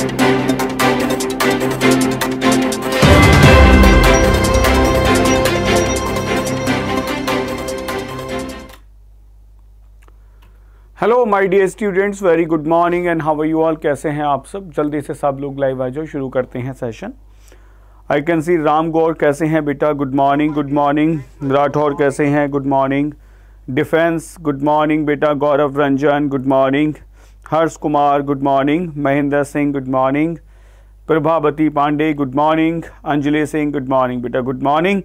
Hello my dear students very good morning and how are you all कैसे हैं आप सब जल्दी से सब लोग लाइव आ जाओ शुरू करते हैं session I can see Ram Gaur कैसे हैं बेटा good morning good morning Rathore कैसे हैं good morning defence good morning बेटा Gaurav Ranjan good morning Harsh Kumar good morning Mahendra Singh good morning Prabhavati Pandey good morning Anjali Singh good morning बेटा गुड मॉर्निंग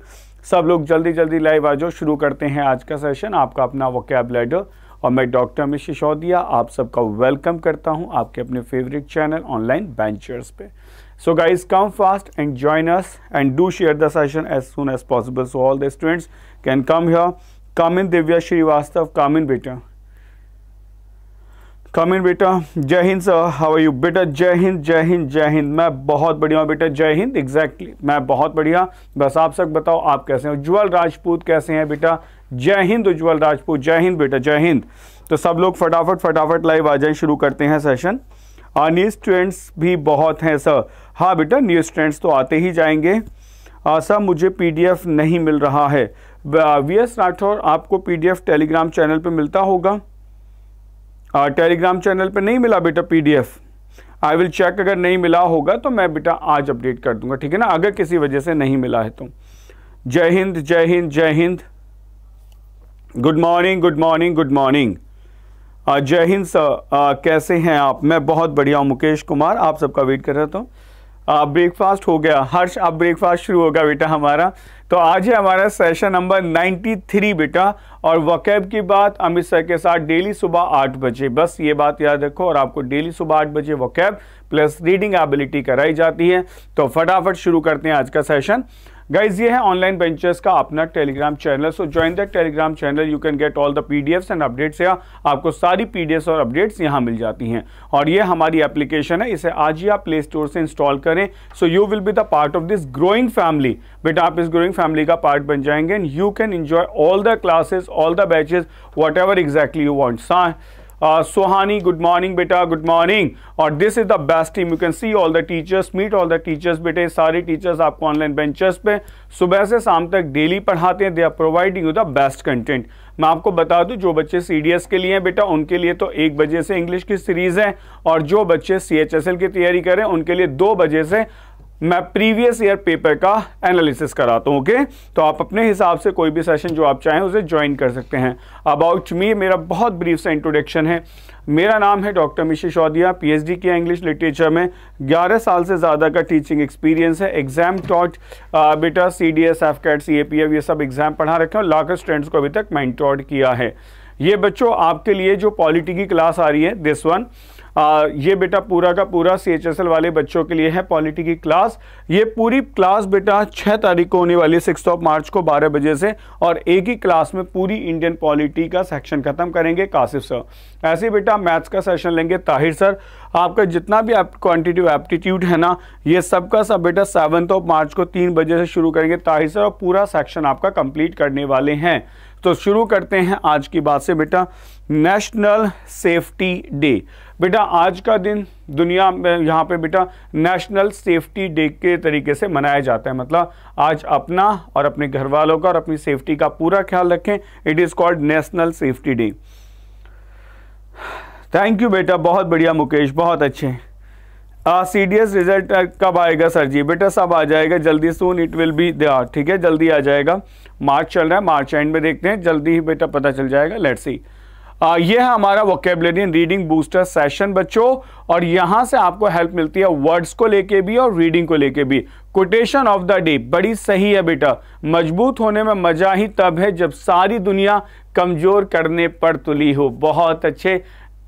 सब लोग जल्दी जल्दी लाइव आ जाओ शुरू करते हैं आज का सेशन आपका अपना वकैब लेटर और मैं डॉक्टर अमित सिसोदिया आप सबका वेलकम करता हूं आपके अपने फेवरेट चैनल ऑनलाइन बेंचर्स पे so guys come fast and join us and do share the session as soon as possible so all the students can come here come in Divya Srivastava come in बेटा comment बेटा Jai Hind sir how are you बेटा जय हिंद जय हिंद जय हिंद मैं बहुत बढ़िया हूँ बेटा Jai Hind exactly exactly. मैं बहुत बढ़िया बस आप सब बताओ आप कैसे हैं उज्ज्वल राजपूत कैसे हैं बेटा जय हिंद उज्ज्वल राजपूत जय हिंद बेटा जय हिंद तो सब लोग फटाफट फटाफट लाइव आ जाए शुरू करते हैं सेशन और न्यूज़ स्टूडेंट्स भी बहुत हैं सर हाँ बेटा न्यूज़ स्टूडेंट्स तो आते ही जाएंगे सर मुझे पीडीएफ नहीं मिल रहा है वी एस राठौर आपको पीडीएफ टेलीग्राम चैनल पर मिलता होगा टेलीग्राम चैनल पे नहीं मिला बेटा पीडीएफ आई विल चेक अगर नहीं मिला होगा तो मैं बेटा आज अपडेट कर दूंगा ठीक है ना अगर किसी वजह से नहीं मिला है तो जय Hind Jai Hind Jai Hind good morning good morning good morning Jai Hind sir कैसे हैं आप मैं बहुत बढ़िया हूँ मुकेश कुमार आप सबका वेट कर रहा था ब्रेकफास्ट हो गया हर्ष अब ब्रेकफास्ट शुरू होगा बेटा हमारा तो आज है हमारा सेशन नंबर 93 बेटा और वकैब की बात अमित सर के साथ डेली सुबह आठ बजे बस ये बात याद रखो और आपको डेली सुबह आठ बजे वकैब प्लस रीडिंग एबिलिटी कराई जाती है तो फटाफट शुरू करते हैं आज का सेशन गाइज ये है ऑनलाइन वेंचर्स का अपना Telegram channel so join that Telegram channel you can get all the P and updates या आपको सारी पी और अपडेट्स यहाँ मिल जाती हैं और ये हमारी एप्लीकेशन है इसे आज ही आप प्ले स्टोर से इंस्टॉल करें so you will be the part of this growing family but आप इस ग्रोइंग फैमिली का पार्ट बन जाएंगे and you can enjoy all the classes all the batches whatever exactly you want सा सोहानी good morning बेटा good morning और this is the best team you can see all the teachers meet all the teachers बेटे सारे teachers आपको online ventures पे सुबह से शाम तक डेली पढ़ाते हैं they are providing you the best content मैं आपको बता दूं जो बच्चे सी के लिए हैं बेटा उनके लिए तो एक बजे से इंग्लिश की सीरीज़ है और जो बच्चे सी की तैयारी करें उनके लिए दो बजे से मैं प्रीवियस ईयर पेपर का एनालिसिस कराता हूँ ओके तो आप अपने हिसाब से कोई भी सेशन जो आप चाहें उसे ज्वाइन कर सकते हैं अबाउट मी मेरा बहुत ब्रीफ सा इंट्रोडक्शन है मेरा नाम है डॉक्टर मिशी शौदिया पीएचडी किया इंग्लिश लिटरेचर में 11 साल से ज़्यादा का टीचिंग एक्सपीरियंस है एग्जाम टॉट बेटा C D S F CAT C A P F ये सब एग्जाम पढ़ा रखे हैं और लाखों स्टूडेंट्स को अभी तक मैंटॉर्ड किया है ये बच्चों आपके लिए जो पॉलिटी की क्लास आ रही है दिस वन आ, ये बेटा पूरा का पूरा सी वाले बच्चों के लिए है पॉलिटी की क्लास ये पूरी क्लास बेटा छः तारीख को होने वाली है सिक्स ऑफ मार्च को बारह बजे से और एक ही क्लास में पूरी इंडियन पॉलिटी का सेक्शन ख़त्म करेंगे कासिफ सर ऐसे बेटा मैथ्स का सेशन लेंगे ताहिर सर आपका जितना भी क्वान्टिटी क्वान्टिटिव एप्टीट्यूड है ना ये सबका सब बेटा सेवन्थ ऑफ मार्च को तीन बजे से शुरू करेंगे ताहिर सर और पूरा सेक्शन आपका कंप्लीट करने वाले हैं तो शुरू करते हैं आज की बात से बेटा नेशनल सेफ्टी डे बेटा आज का दिन दुनिया में यहाँ पे बेटा नेशनल सेफ्टी डे के तरीके से मनाया जाता है मतलब आज अपना और अपने घर वालों का और अपनी सेफ्टी का पूरा ख्याल रखें it is called national safety day thank you बेटा बहुत बढ़िया मुकेश बहुत अच्छे सी डी एस रिजल्ट कब आएगा सर जी बेटा सब आ जाएगा जल्दी soon it will be there ठीक है जल्दी आ जाएगा मार्च चल रहा है मार्च एंड में देखते हैं जल्दी ही बेटा पता चल जाएगा लेट सी आ, ये है हमारा वोकेबलेरियन रीडिंग बूस्टर सेशन बच्चों और यहाँ से आपको हेल्प मिलती है वर्ड्स को लेके भी और रीडिंग को लेके भी कोटेशन ऑफ द डे बड़ी सही है बेटा मजबूत होने में मज़ा ही तब है जब सारी दुनिया कमज़ोर करने पर तुली हो बहुत अच्छे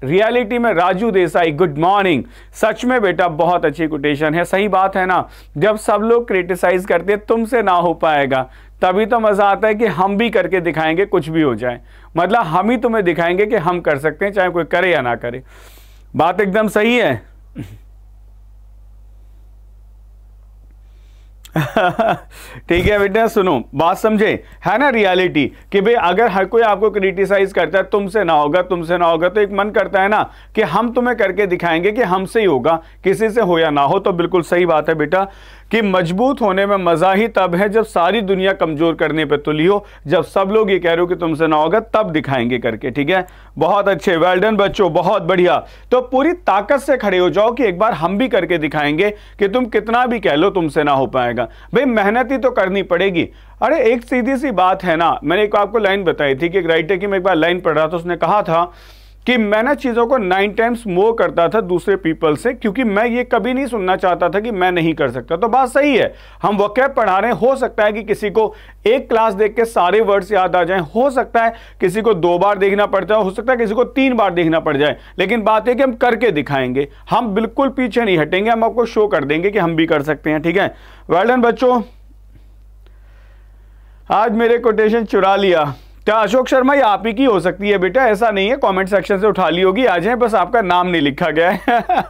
रियलिटी में राजू देसाई गुड मॉर्निंग सच में बेटा बहुत अच्छी कोटेशन है सही बात है ना जब सब लोग क्रिटिसाइज करते तुमसे ना हो पाएगा तभी तो मज़ा आता है कि हम भी करके दिखाएंगे कुछ भी हो जाए मतलब हम ही तुम्हें दिखाएंगे कि हम कर सकते हैं चाहे कोई करे या ना करे बात एकदम सही है ठीक है बेटा सुनो बात समझे है ना रियलिटी कि भाई अगर हर कोई आपको क्रिटिसाइज करता है तुमसे ना होगा तुमसे ना होगा तो एक मन करता है ना कि हम तुम्हें करके दिखाएंगे कि हमसे ही होगा किसी से हो या ना हो तो बिल्कुल सही बात है बेटा कि मजबूत होने में मज़ा ही तब है जब सारी दुनिया कमज़ोर करने पे तुली हो जब सब लोग ये कह रहे हो कि तुमसे ना होगा तब दिखाएंगे करके ठीक है बहुत अच्छे वेल्डन बच्चों बहुत बढ़िया तो पूरी ताकत से खड़े हो जाओ कि एक बार हम भी करके दिखाएंगे कि तुम कितना भी कह लो तुमसे ना हो पाएगा भाई मेहनत ही तो करनी पड़ेगी अरे एक सीधी सी बात है ना मैंने एक आपको लाइन बताई थी कि एक राइटर की मैं एक बार लाइन पढ़ रहा था उसने कहा था कि मैं ना चीज़ों को नाइन टाइम्स मोर करता था दूसरे पीपल से क्योंकि मैं ये कभी नहीं सुनना चाहता था कि मैं नहीं कर सकता तो बात सही है हम वक्य पढ़ा रहे हैं हो सकता है कि किसी को एक क्लास देख के सारे वर्ड्स याद आ जाएं हो सकता है किसी को दो बार देखना पड़ता है हो सकता है किसी को तीन बार देखना पड़ जाए लेकिन बात है कि हम करके दिखाएंगे हम बिल्कुल पीछे नहीं हटेंगे हम आपको शो कर देंगे कि हम भी कर सकते हैं ठीक है वेल्डन बच्चों आज मेरे कोटेशन चुरा लिया क्या तो अशोक शर्मा ये आप ही की हो सकती है बेटा ऐसा नहीं है कमेंट सेक्शन से उठा ली होगी आ जाए बस आपका नाम नहीं लिखा गया है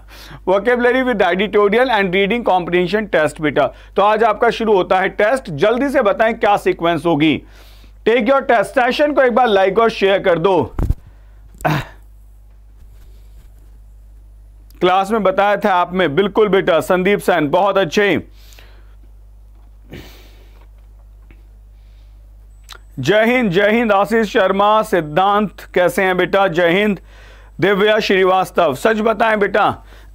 vocabulary with editorial and reading competition test बेटा तो आज आपका शुरू होता है टेस्ट जल्दी से बताएं क्या सीक्वेंस होगी टेक योर टेस्ट सेशन को एक बार लाइक और शेयर कर दो क्लास में बताया था आप में बिल्कुल बेटा संदीप सैन बहुत अच्छे जय हिंद जय हिंद आशीष शर्मा सिद्धांत कैसे हैं बेटा जय हिंद दिव्या श्रीवास्तव सच बताएं बेटा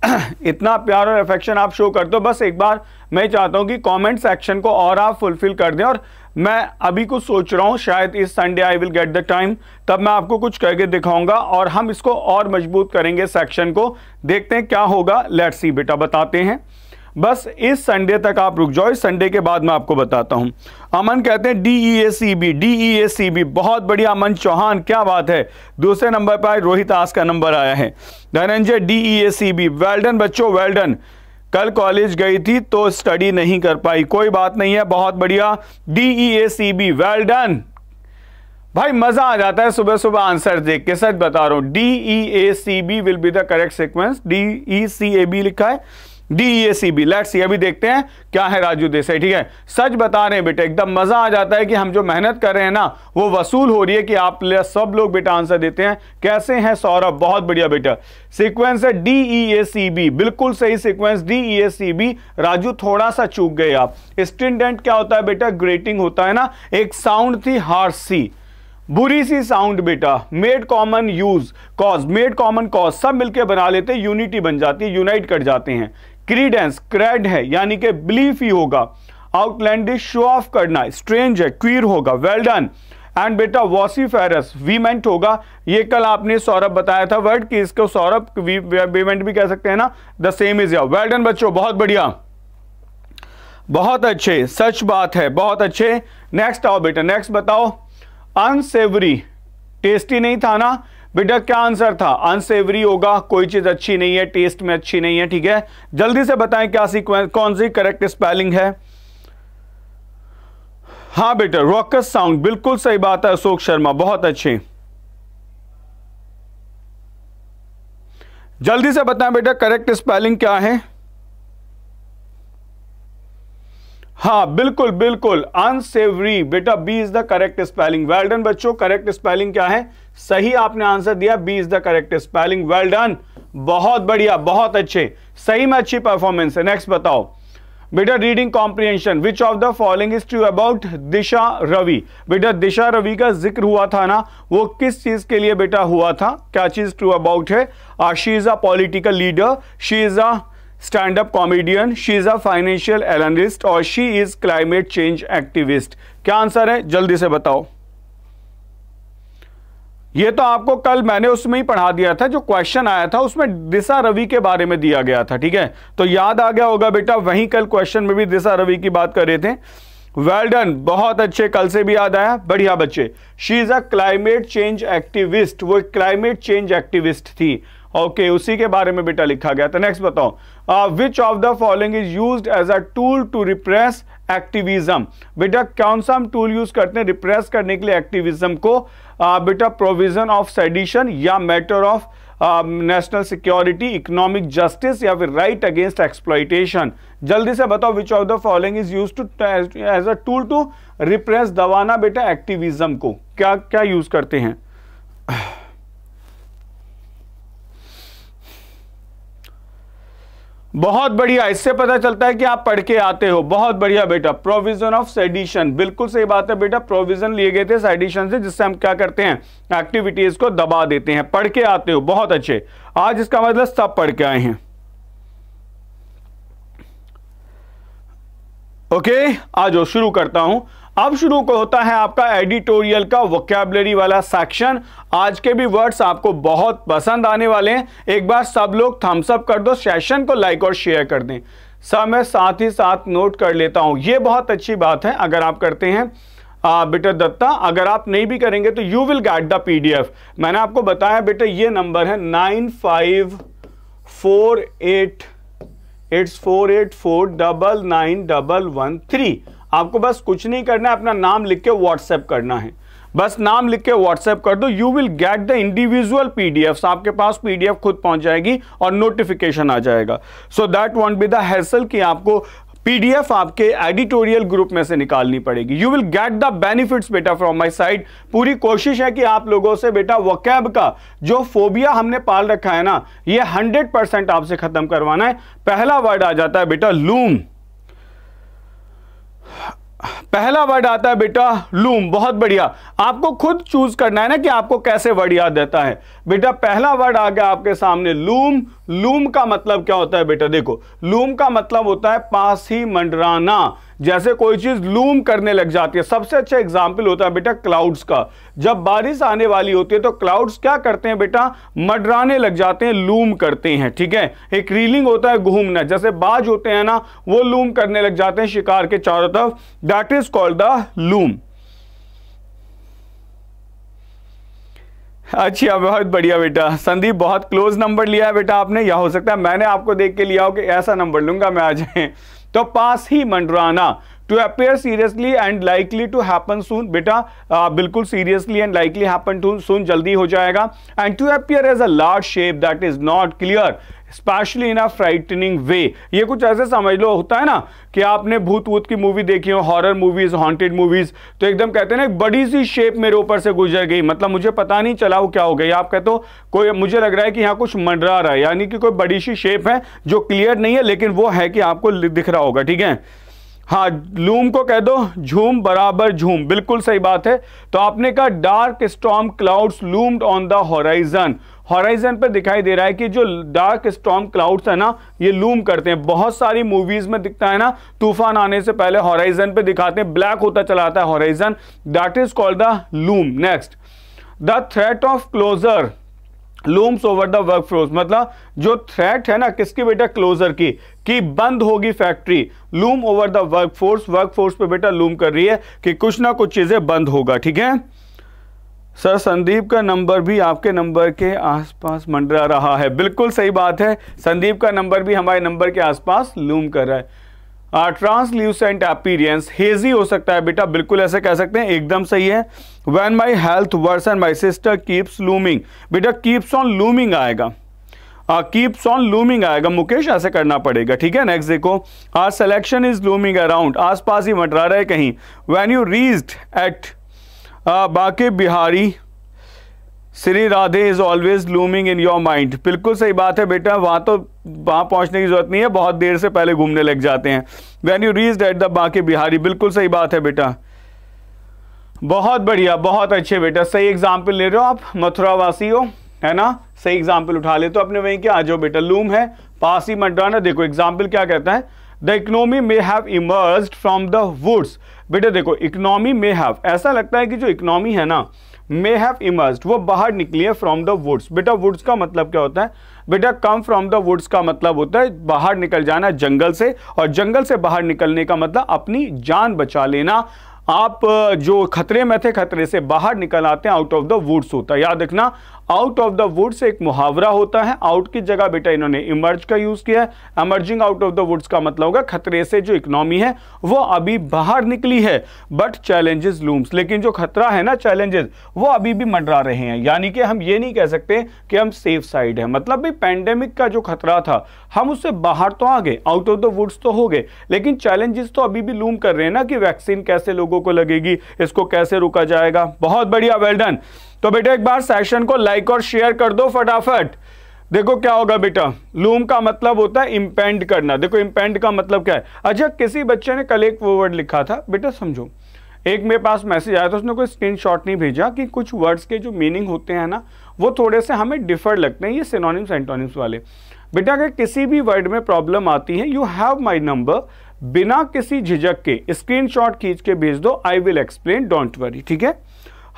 इतना प्यार और अफेक्शन आप शो करते हो बस एक बार मैं चाहता हूं कि कमेंट सेक्शन को और आप फुलफिल कर दें और मैं अभी कुछ सोच रहा हूं शायद इस Sunday I will get the time तब मैं आपको कुछ करके दिखाऊंगा और हम इसको और मजबूत करेंगे सेक्शन को देखते हैं क्या होगा लेट्स सी बेटा बताते हैं बस इस संडे तक आप रुक जाओ इस संडे के बाद मैं आपको बताता हूं अमन कहते हैं D E A C B D E A C B बहुत बढ़िया अमन चौहान क्या बात है दूसरे नंबर पर आए रोहित आस का नंबर आया है Dhananjay D E A C B well done बच्चों वेल्डन कल कॉलेज गई थी तो स्टडी नहीं कर पाई कोई बात नहीं है बहुत बढ़िया D E A C B well done भाई मजा आ जाता है सुबह सुबह आंसर देख के सच बता रहा हूं D E A C B will be the correct sequence D E C A B लिखा है डीएसीबी लेट्स ये भी देखते हैं क्या है राजू देसाई ठीक है सच बता रहे हैं बेटे एकदम मजा आ जाता है कि हम जो मेहनत कर रहे हैं ना वो वसूल हो रही है कि आप सब लोग बेटा आंसर देते हैं कैसे हैं सौरभ बहुत बढ़िया बेटा सीक्वेंस है डीईएसीबी e बिल्कुल सही सीक्वेंस डीईएसीबी e राजू थोड़ा सा चूक गए आप स्टिंडेंट क्या होता है बेटा ग्रेटिंग होता है ना एक साउंड थी हार्सी बुरी सी साउंड बेटा made common use cause made common cause सब मिलके बना लेते यूनिटी बन जाती है यूनाइट कर जाते हैं क्रीडेंस क्रेड है यानी कि बिलीफ ही होगा आउटलैंडिश शो ऑफ करना स्ट्रेंज है क्वीर होगा वेल डन एंड बेटा वॉसीफेरस वीमेंट होगा ये कल आपने सौरभ बताया था वर्ड कि इसको सौरभ वीमेंट भी कह सकते हैं ना द सेम इज या वेल डन बच्चों बहुत बढ़िया बहुत अच्छे सच बात है बहुत अच्छे नेक्स्ट आओ बेटा नेक्स्ट बताओ अनसेवरी टेस्टी नहीं था ना बेटा क्या आंसर था अनसेवरी होगा कोई चीज अच्छी नहीं है टेस्ट में अच्छी नहीं है ठीक है जल्दी से बताएं क्या सीक्वेंस कौन सी करेक्ट स्पेलिंग है हाँ बेटा रॉकस साउंड बिल्कुल सही बात है अशोक शर्मा बहुत अच्छे जल्दी से बताएं बेटा करेक्ट स्पेलिंग क्या है हाँ बिल्कुल बिल्कुल अनसेवरी बेटा B is the correct spelling well done बच्चों करेक्ट स्पेलिंग क्या है सही आपने आंसर दिया B is the correct spelling well done बहुत बढ़िया बहुत अच्छे सही में अच्छी परफॉर्मेंस है नेक्स्ट बताओ बेटा reading comprehension which of the following is true about Disha Ravi बेटा दिशा रवि का जिक्र हुआ था ना वो किस चीज के लिए बेटा हुआ था क्या चीज ट्रू अबाउट है she is a political leader she is a stand up comedian she is a financial analyst और she is climate change activist क्या आंसर है जल्दी से बताओ ये तो आपको कल मैंने उसमें ही पढ़ा दिया था जो क्वेश्चन आया था उसमें दिशा रवि के बारे में दिया गया था ठीक है तो याद आ गया होगा बेटा वहीं कल क्वेश्चन में भी दिशा रवि की बात कर रहे थे वेल डन बहुत अच्छे कल से भी याद आया बढ़िया बच्चे she is a climate change activist वो क्लाइमेट चेंज एक्टिविस्ट थी ओके उसी के बारे में बेटा लिखा गया था नेक्स्ट बताओ which of the following is used as a tool to repress activism बेटा कौन सा हम टूल यूज करते हैं रिप्रेस करने के लिए एक्टिविज्म को uh, बेटा प्रोविजन ऑफ सेडिशन या matter of national security economic justice या फिर राइट अगेंस्ट एक्सप्लाइटेशन जल्दी से बताओ which of the following is use to as a tool to repress दबाना बेटा एक्टिविज्म को क्या क्या यूज करते हैं बहुत बढ़िया इससे पता चलता है कि आप पढ़ के आते हो बहुत बढ़िया बेटा प्रोविजन ऑफ सेडिशन बिल्कुल सही बात है बेटा प्रोविजन लिए गए थे सेडिशन से जिससे हम क्या करते हैं एक्टिविटीज को दबा देते हैं पढ़ के आते हो बहुत अच्छे आज इसका मतलब सब पढ़ के आए हैं ओके आज शुरू करता हूं अब शुरू को होता है आपका एडिटोरियल का वोकेबलरी वाला सेक्शन आज के भी वर्ड्स आपको बहुत पसंद आने वाले हैं एक बार सब लोग थम्सअप कर दो सेशन को लाइक और शेयर कर दें सर मैं साथ ही साथ नोट कर लेता हूं ये बहुत अच्छी बात है अगर आप करते हैं बेटा दत्ता अगर आप नहीं भी करेंगे तो you will get the PDF मैंने आपको बताया बेटा ये नंबर है nine five four eight it's four eight four double nine double one three आपको बस कुछ नहीं करना है अपना नाम लिख के व्हाट्सएप करना है बस नाम लिख के व्हाट्सएप कर दो you will get the individual PDF आपके पास पीडीएफ खुद पहुंच जाएगी और नोटिफिकेशन आ जाएगा सो दैट वॉन्ट बी की आपको कि आपको पीडीएफ आपके एडिटोरियल ग्रुप में से निकालनी पड़ेगी you will get the benefits बेटा फ्रॉम माय साइड पूरी कोशिश है कि आप लोगों से बेटा वकैब का जो फोबिया हमने पाल रखा है ना ये 100 परसेंट आपसे खत्म करवाना है पहला वर्ड आ जाता है बेटा लूम पहला वर्ड आता है बेटा लूम बहुत बढ़िया आपको खुद चूज करना है ना कि आपको कैसे वर्ड याद देता है बेटा पहला वर्ड आ गया आपके सामने लूम लूम का मतलब क्या होता है बेटा देखो लूम का मतलब होता है पास ही मंडराना जैसे कोई चीज़ लूम करने लग जाती है सबसे अच्छा एग्जाम्पल होता है बेटा क्लाउड्स का जब बारिश आने वाली होती है तो क्लाउड्स क्या करते हैं बेटा मडराने लग जाते हैं लूम करते हैं ठीक है एक रीलिंग होता है घूमना जैसे बाज होते हैं ना वो लूम करने लग जाते हैं शिकार के चारों तरफ that is called the loom अच्छा बहुत बढ़िया बेटा संदीप बहुत क्लोज नंबर लिया है बेटा आपने या हो सकता है मैंने आपको देख के लिया हो कि ऐसा नंबर लूंगा मैं आ जाए तो पास ही मंडराना to appear seriously and likely to happen soon बेटा बिल्कुल seriously and likely happen to soon जल्दी हो जाएगा and to appear as a large shape that is not clear specially in a frightening way ये कुछ ऐसे समझ लो होता है ना कि आपने भूत वूत की मूवी देखी हो हॉरर मूवीज हॉन्टेड मूवीज तो एकदम कहते हैं ना बड़ी सी शेप मेरे ऊपर से गुजर गई मतलब मुझे पता नहीं चला वो क्या हो गई आप कहते हो कोई मुझे लग रहा है कि यहाँ कुछ मंडरा रहा है यानी कि कोई बड़ी सी शेप है जो क्लियर नहीं है लेकिन वो है कि आपको दिख रहा होगा ठीक है हाँ लूम को कह दो झूम बराबर झूम बिल्कुल सही बात है तो आपने कहा dark storm clouds loomed on the horizon horizon पर दिखाई दे रहा है कि जो डार्क स्टॉम क्लाउड्स है ना ये लूम करते हैं बहुत सारी मूवीज में दिखता है ना तूफान आने से पहले हॉराइजन पे दिखाते हैं ब्लैक होता चला आता है horizon that is called the loom next the threat of closure looms over the work flows मतलब जो थ्रेट है ना किसकी बेटा क्लोजर की कि बंद होगी factory loom over the work force work force पर बेटा लूम कर रही है कि कुछ ना कुछ चीजें बंद होगा ठीक है सर संदीप का नंबर भी आपके नंबर के आसपास मंडरा रहा है बिल्कुल सही बात है संदीप का नंबर भी हमारे नंबर के आसपास लूम कर रहा है ट्रांसल्यूसेंट अपीरियंस हेजी हो सकता है बेटा बिल्कुल ऐसे कह सकते हैं एकदम सही है when my health worse and my sister keeps looming बेटा कीप्स ऑन लूमिंग आएगा कीप्स ऑन लूमिंग आएगा मुकेश ऐसे करना पड़ेगा ठीक है नेक्स्ट देखो our selection is looming around आस पास ही मटरा रहे कहीं when you reach at Banke Bihari Shri Radhe is always looming in your mind बिल्कुल सही बात है बेटा वहां तो वहां पहुंचने की जरूरत नहीं है बहुत देर से पहले घूमने लग जाते हैं when you reach at the Banke Bihari बिल्कुल सही बात है बेटा बहुत बढ़िया बहुत अच्छे बेटा सही एग्जाम्पल ले रहे हो आप मथुरा वासी हो है ना सही एग्जाम्पल उठा ले तो अपने वहीं के आ जाओ बेटा लूम है पास ही मंडराना देखो एग्जाम्पल क्या कहता है the economy may have emerge from the woods बेटा देखो इकोनॉमी मे हैव ऐसा लगता है कि जो इकोनॉमी है ना मे हैव इमर्ज वो बाहर निकली है फ्रॉम द वुड्स बेटा वुड्स का मतलब क्या होता है बेटा कम फ्रॉम द वुड्स का मतलब होता है बाहर निकल जाना जंगल से और जंगल से बाहर निकलने का मतलब अपनी जान बचा लेना आप जो खतरे में थे खतरे से बाहर निकल आते हैं आउट ऑफ द वुड्स होता है याद रखना आउट ऑफ द वुड्स एक मुहावरा होता है आउट की जगह बेटा इन्होंने इमर्ज का यूज़ किया है emerging out of the woods का मतलब होगा खतरे से जो इकोनॉमी है वो अभी बाहर निकली है बट चैलेंजेस लूम्स लेकिन जो खतरा है ना चैलेंजेस वो अभी भी मंडरा रहे हैं यानी कि हम ये नहीं कह सकते कि हम सेफ साइड है मतलब भी पैंडेमिक का जो खतरा था हम उससे बाहर तो आ गए आउट ऑफ द वुड्स तो हो गए लेकिन चैलेंजेस तो अभी भी लूम कर रहे हैं ना कि वैक्सीन कैसे लोगों को लगेगी इसको कैसे रोका जाएगा बहुत बढ़िया वेल डन तो बेटा एक बार सेशन को लाइक और शेयर कर दो फटाफट देखो क्या होगा बेटा लूम का मतलब होता है इम्पेंड करना देखो इम्पेंड का मतलब क्या है अच्छा किसी बच्चे ने कल एक वो वर्ड लिखा था बेटा समझो एक मेरे पास मैसेज आया था उसने कोई स्क्रीनशॉट नहीं भेजा कि कुछ वर्ड्स के जो मीनिंग होते हैं ना वो थोड़े से हमें डिफर लगते हैं ये सिनोनिम्स एंटोनिम्स वाले बेटा अगर किसी भी वर्ड में प्रॉब्लम आती है यू हैव माई नंबर बिना किसी झिझक के स्क्रीन खींच के भेज दो I will explain don't worry ठीक है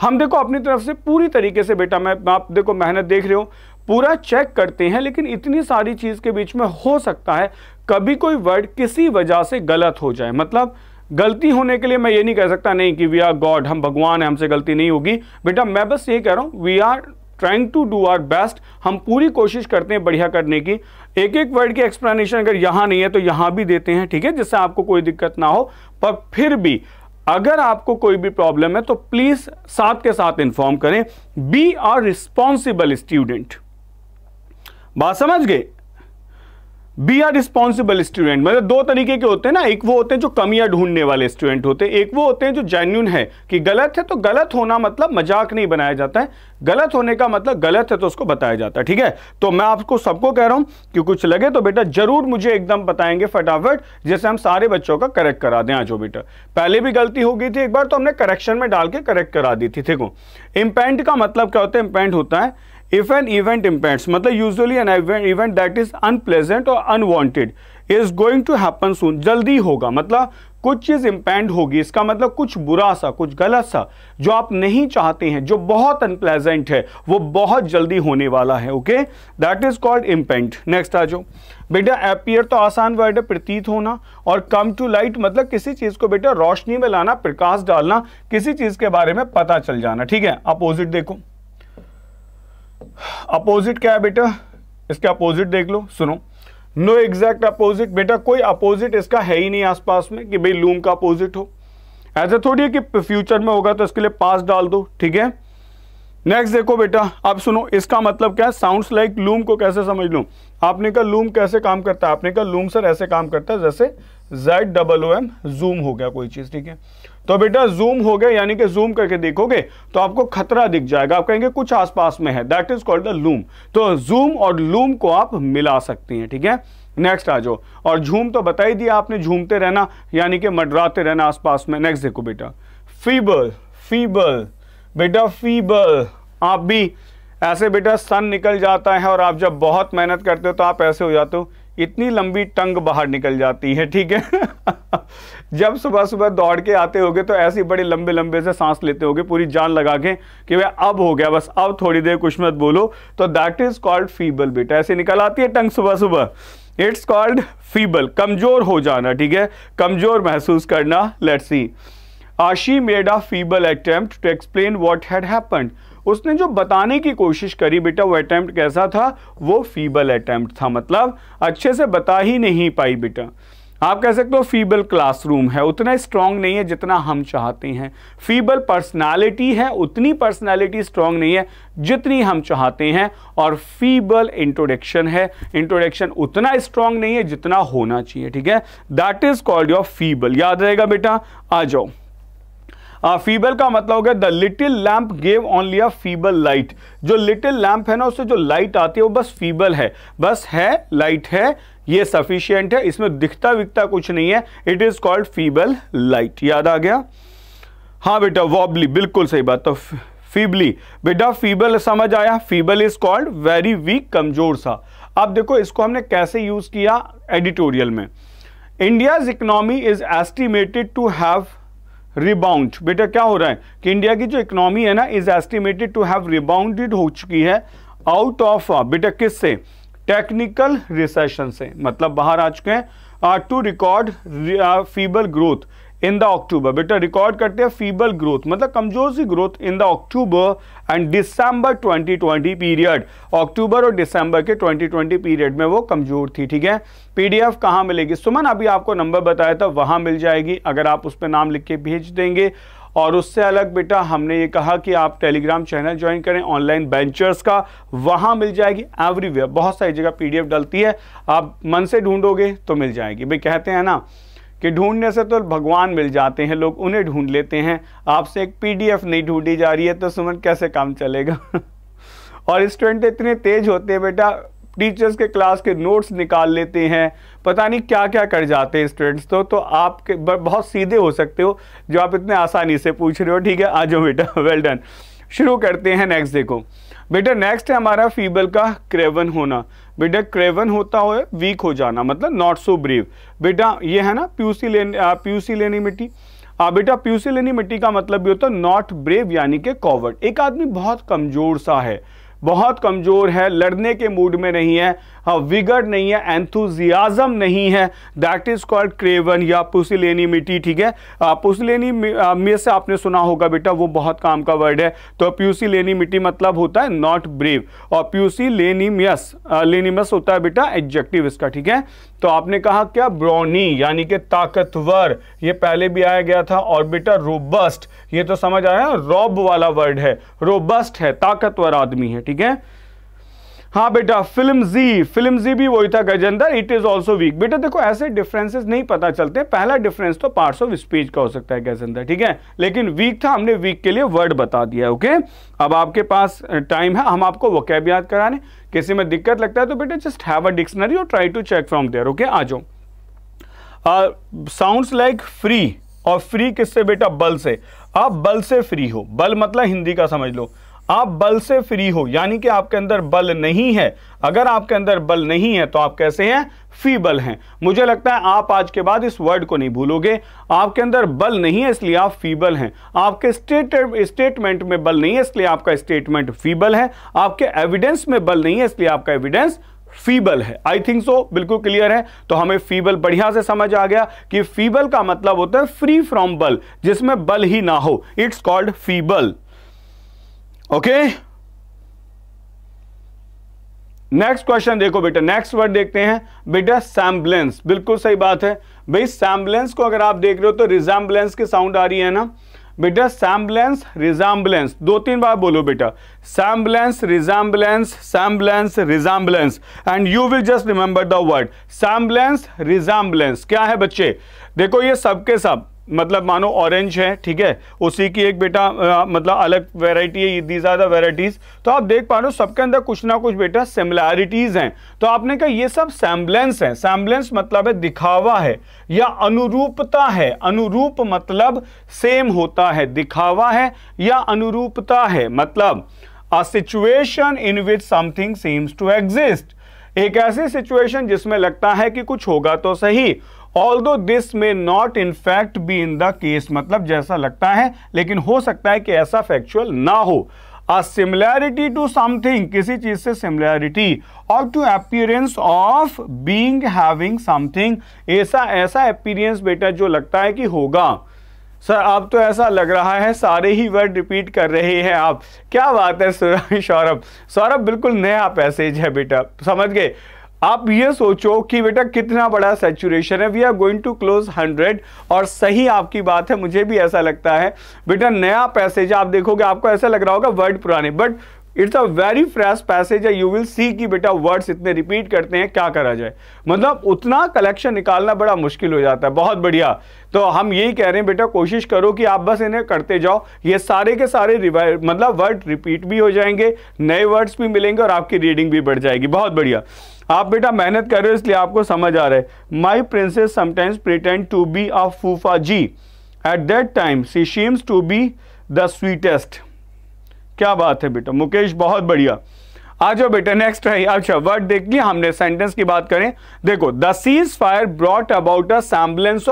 हम देखो अपनी तरफ से पूरी तरीके से बेटा मैं आप देखो मेहनत देख रहे हो पूरा चेक करते हैं लेकिन इतनी सारी चीज़ के बीच में हो सकता है कभी कोई वर्ड किसी वजह से गलत हो जाए मतलब गलती होने के लिए मैं ये नहीं कह सकता नहीं कि वी आर गॉड हम भगवान हैं हमसे गलती नहीं होगी बेटा मैं बस ये कह रहा हूँ we are trying to do our best हम पूरी कोशिश करते हैं बढ़िया करने की एक एक वर्ड की एक्सप्लेनेशन अगर यहाँ नहीं है तो यहाँ भी देते हैं ठीक है जिससे आपको कोई दिक्कत ना हो पर फिर भी अगर आपको कोई भी प्रॉब्लम है तो प्लीज साथ के साथ इंफॉर्म करें बी आर रिस्पॉन्सिबल स्टूडेंट बात समझ गए बी आर रिस्पॉन्सिबल स्टूडेंट मतलब दो तरीके के होते हैं ना एक वो होते हैं जो कमियां ढूंढने वाले स्टूडेंट होते हैं एक वो होते हैं जो जेन्यून है कि गलत है तो गलत होना मतलब मजाक नहीं बनाया जाता है गलत होने का मतलब गलत है तो उसको बताया जाता है ठीक है तो मैं आपको सबको कह रहा हूं कि कुछ लगे तो बेटा जरूर मुझे एकदम बताएंगे फटाफट जैसे हम सारे बच्चों का करेक्ट करा दें आज बेटा पहले भी गलती हो गई थी एक बार तो हमने करेक्शन में डाल के करेक्ट करा दी थी हो इम्पेंट का मतलब क्या होता है इम्पेंट होता है इफ एन इवेंट इम्पैक्ट मतलब usually an event that is unpleasant और unwanted is going to happen happen जल्दी होगा मतलब कुछ चीज़ इम्पैंड होगी इसका मतलब कुछ बुरा सा कुछ गलत सा जो आप नहीं चाहते हैं जो बहुत अनप्लेजेंट है वो बहुत जल्दी होने वाला है okay that is called impend next आ जाओ बेटा एपियर तो आसान वर्ड है प्रतीत होना और कम टू लाइट मतलब किसी चीज़ को बेटा रोशनी में लाना प्रकाश डालना किसी चीज़ के बारे में पता चल जाना ठीक है अपोजिट देखो अपोजिट क्या है बेटा इसके अपोजिट देख लो सुनो नो एग्जैक्ट अपोजिट बेटा कोई अपोजिट इसका है ही नहीं आसपास में कि भाई लूम का अपोजिट हो ऐसे थोड़ी है कि फ्यूचर में होगा तो इसके लिए पास डाल दो ठीक है नेक्स्ट देखो बेटा आप सुनो इसका मतलब क्या है साउंड लाइक लूम को कैसे समझ लूँ आपने कहा लूम कैसे काम करता है आपने कहा लूम सर ऐसे काम करता है जैसे Z double O M zoom हो गया कोई चीज़ ठीक है तो बेटा जूम हो गए यानी कि जूम करके देखोगे तो आपको खतरा दिख जाएगा आप कहेंगे कुछ आसपास में है that is called the loom तो जूम और लूम को आप मिला सकती हैं ठीक है नेक्स्ट आ जाओ और झूम तो बता ही दिया आपने झूमते रहना यानी कि मडराते रहना आसपास में नेक्स्ट देखो बेटा फीबल फीबल बेटा फीबल आप भी ऐसे बेटा सन निकल जाता है और आप जब बहुत मेहनत करते हो तो आप ऐसे हो जाते हो इतनी लंबी टंग बाहर निकल जाती है ठीक है जब सुबह सुबह दौड़ के आते होगे तो ऐसे बड़े लंबे लंबे से सांस लेते होगे पूरी जान लगा के कि भाई अब हो गया बस अब थोड़ी देर कुछ मत बोलो तो दैट इज़ कॉल्ड फीबल बेटा ऐसे निकल आती है टंग सुबह सुबह इट्स कॉल्ड फीबल कमज़ोर हो जाना ठीक है कमज़ोर महसूस करना let's see Ashi made a feeble attempt to explain what had happened उसने जो बताने की कोशिश करी बेटा वो अटैम्प्ट कैसा था वो फीबल अटैम्प्ट था मतलब अच्छे से बता ही नहीं पाई बेटा आप कह सकते हो फीबल क्लासरूम है उतना स्ट्रांग नहीं है जितना हम चाहते हैं फीबल पर्सनालिटी है उतनी पर्सनालिटी स्ट्रांग नहीं है जितनी हम चाहते हैं और फीबल इंट्रोडक्शन है इंट्रोडक्शन उतना स्ट्रांग नहीं है जितना होना चाहिए ठीक है that is called your feeble याद रहेगा बेटा आ जाओ फीबल का मतलब हो गया the little lamp gave only a feeble light जो लिटिल लैंप है ना उससे जो लाइट आती है वो बस फीबल है बस है लाइट है ये सफिशियंट है इसमें दिखता विखता कुछ नहीं है it is called feeble light याद आ गया हाँ बेटा वॉबली बिल्कुल सही बात तो फीबली बेटा फीबल समझ आया feeble is called very weak कमजोर सा अब देखो इसको हमने कैसे यूज किया एडिटोरियल में India's economy is estimated to have rebound बेटा क्या हो रहा है कि इंडिया की जो इकोनॉमी है ना is estimated to have rebounded हो चुकी है आउट ऑफ बेटा किस से टेक्निकल रिसेशन से मतलब बाहर आ चुके हैं to record feeble growth in the October बेटा रिकॉर्ड करते हैं फीबल ग्रोथ मतलब कमजोर सी growth in the October and December 2020 period अक्टूबर और दिसंबर के 2020 पीरियड में वो कमजोर थी ठीक है पीडीएफ कहाँ मिलेगी सुमन अभी आपको नंबर बताया था वहाँ मिल जाएगी अगर आप उस पर नाम लिख के भेज देंगे और उससे अलग बेटा हमने ये कहा कि आप टेलीग्राम चैनल ज्वाइन करें ऑनलाइन बेंचर्स का वहाँ मिल जाएगी एवरीवेयर बहुत सारी जगह पीडीएफ डलती है आप मन से ढूंढोगे तो मिल जाएगी भाई कहते हैं ना कि ढूंढने से तो भगवान मिल जाते हैं लोग उन्हें ढूंढ लेते हैं आपसे एक पीडीएफ नहीं ढूंढी जा रही है तो सुमन कैसे काम चलेगा और स्टूडेंट इतने तेज होते हैं बेटा टीचर्स के क्लास के नोट्स निकाल लेते हैं पता नहीं क्या क्या कर जाते हैं स्टूडेंट्स तो तो आप के बहुत सीधे हो सकते हो जो आप इतने आसानी से पूछ रहे हो ठीक है आ जाओ बेटा वेल डन शुरू करते हैं नेक्स्ट देखो बेटा नेक्स्ट है हमारा फीबल का क्रेवन होना बेटा क्रेवन होता हो वीक हो जाना मतलब नॉट सो ब्रीव बेटा ये है ना प्यूसी लेन प्यूसी लेनी मिट्टी बेटा पीयूसी लेनी मिट्टी का मतलब भी होता है नॉट ब्रेव यानी कि कॉवर्ड एक आदमी बहुत कमजोर सा है बहुत कमजोर है लड़ने के मूड में नहीं है हाँ, विगड़ नहीं है एंथुजियाज़म नहीं है दैट इज़ कॉल्ड क्रेवन या मिट्टी ठीक है पुसिलेनी में से आपने सुना होगा बेटा वो बहुत काम का वर्ड है तो मिट्टी मतलब होता है नॉट ब्रेव और प्यूसिलेनिमियस लेनिमस होता है बेटा एडजेक्टिव इसका ठीक है तो आपने कहा क्या ब्रॉनी यानी कि ताकतवर ये पहले भी आया गया था और बेटा रोबस्ट ये तो समझ आया रॉब वाला वर्ड है रोबस्ट है ताकतवर आदमी है ठीक है हाँ बेटा फिल्म जी फिल्म जी भी वही था Gajendra it is also weak बेटा देखो ऐसे डिफरेंसेस नहीं पता चलते पहला डिफरेंस तो पार्ट्स ऑफ स्पीच का हो सकता है गजेंद्र ठीक है लेकिन वीक था हमने वीक के लिए वर्ड बता दिया ओके अब आपके पास टाइम है हम आपको वकैब याद कराने किसी में दिक्कत लगता है तो बेटा जस्ट हैव अ डिक्शनरी और try to check from there okay आ जाओ साउंड लाइक फ्री और फ्री किससे बेटा बल से आप बल से फ्री हो बल मतलब हिंदी का समझ लो आप बल से फ्री हो यानी कि आपके अंदर बल नहीं है अगर आपके अंदर बल नहीं है तो आप कैसे हैं फीबल हैं मुझे लगता है आप आज के बाद इस वर्ड को नहीं भूलोगे आपके अंदर बल नहीं है इसलिए आप फीबल हैं आपके स्टेट स्टेटमेंट में बल नहीं है इसलिए आपका स्टेटमेंट फीबल है आपके एविडेंस में बल नहीं है इसलिए आपका एविडेंस फीबल है आई थिंक सो बिल्कुल क्लियर है तो हमें फीबल बढ़िया से समझ आ गया कि फीबल का मतलब होता है फ्री फ्रॉम बल जिसमें बल ही ना हो it's called feeble okay next question देखो बेटा नेक्स्ट वर्ड देखते हैं बेटा सैम्बलेंस बिल्कुल सही बात है भाई सैम्बलेंस को अगर आप देख रहे हो तो रिजाम्बलेंस की साउंड आ रही है ना बेटा सैम्बलेंस रिजाम्बलेंस दो तीन बार बोलो बेटा semblance resemblance semblance resemblance and you will just remember the word semblance resemblance क्या है बच्चे देखो ये सबके सब मतलब मानो ऑरेंज है ठीक है उसी की एक बेटा आ, मतलब अलग वेराइटी है दीज ज्यादा वेराइटीज़ तो आप देख पा रहे हो सबके अंदर कुछ ना कुछ बेटा सिमिलैरिटीज़ हैं तो आपने कहा ये सब सैम्बलेंस है सैम्बलेंस मतलब है दिखावा है या अनुरूपता है अनुरूप मतलब सेम होता है दिखावा है या अनुरूपता है मतलब a situation in which something seems to exist एक ऐसी सिचुएशन जिसमें लगता है कि कुछ होगा तो सही all although this may not in fact be in the case मतलब जैसा लगता है लेकिन हो सकता है कि ऐसा फैक्चुअल ना हो अ सिमिलैरिटी टू समथिंग किसी चीज से सिमिलैरिटी और to appearance of being having something ऐसा ऐसा अपीयरेंस बेटा जो लगता है कि होगा सर आप तो ऐसा लग रहा है सारे ही वर्ड रिपीट कर रहे हैं आप क्या बात है सौरभ सौरभ बिल्कुल नया पैसेज है बेटा समझ गए आप ये सोचो कि बेटा कितना बड़ा सेचुरेशन है we are going to close hundred और सही आपकी बात है मुझे भी ऐसा लगता है बेटा नया पैसेज आप देखोगे आपको ऐसा लग रहा होगा वर्ड पुराने but it's a very fresh passage है यू विल सी कि बेटा वर्ड्स इतने रिपीट करते हैं क्या करा जाए मतलब उतना कलेक्शन निकालना बड़ा मुश्किल हो जाता है बहुत बढ़िया तो हम यही कह रहे हैं बेटा कोशिश करो कि आप बस इन्हें करते जाओ ये सारे के सारे मतलब वर्ड रिपीट भी हो जाएंगे नए वर्ड्स भी मिलेंगे और आपकी रीडिंग भी बढ़ जाएगी बहुत बढ़िया आप बेटा मेहनत कर रहे हो इसलिए आपको समझ आ रहा है my princess sometimes pretend to be a फूफा जी at that time she seems to be the sweetest क्या बात है बेटा मुकेश बहुत बढ़िया आ जाओ बेटा नेक्स्ट है अच्छा वर्ड देख लिया हमने सेंटेंस की बात करें देखो the cease fire brought about a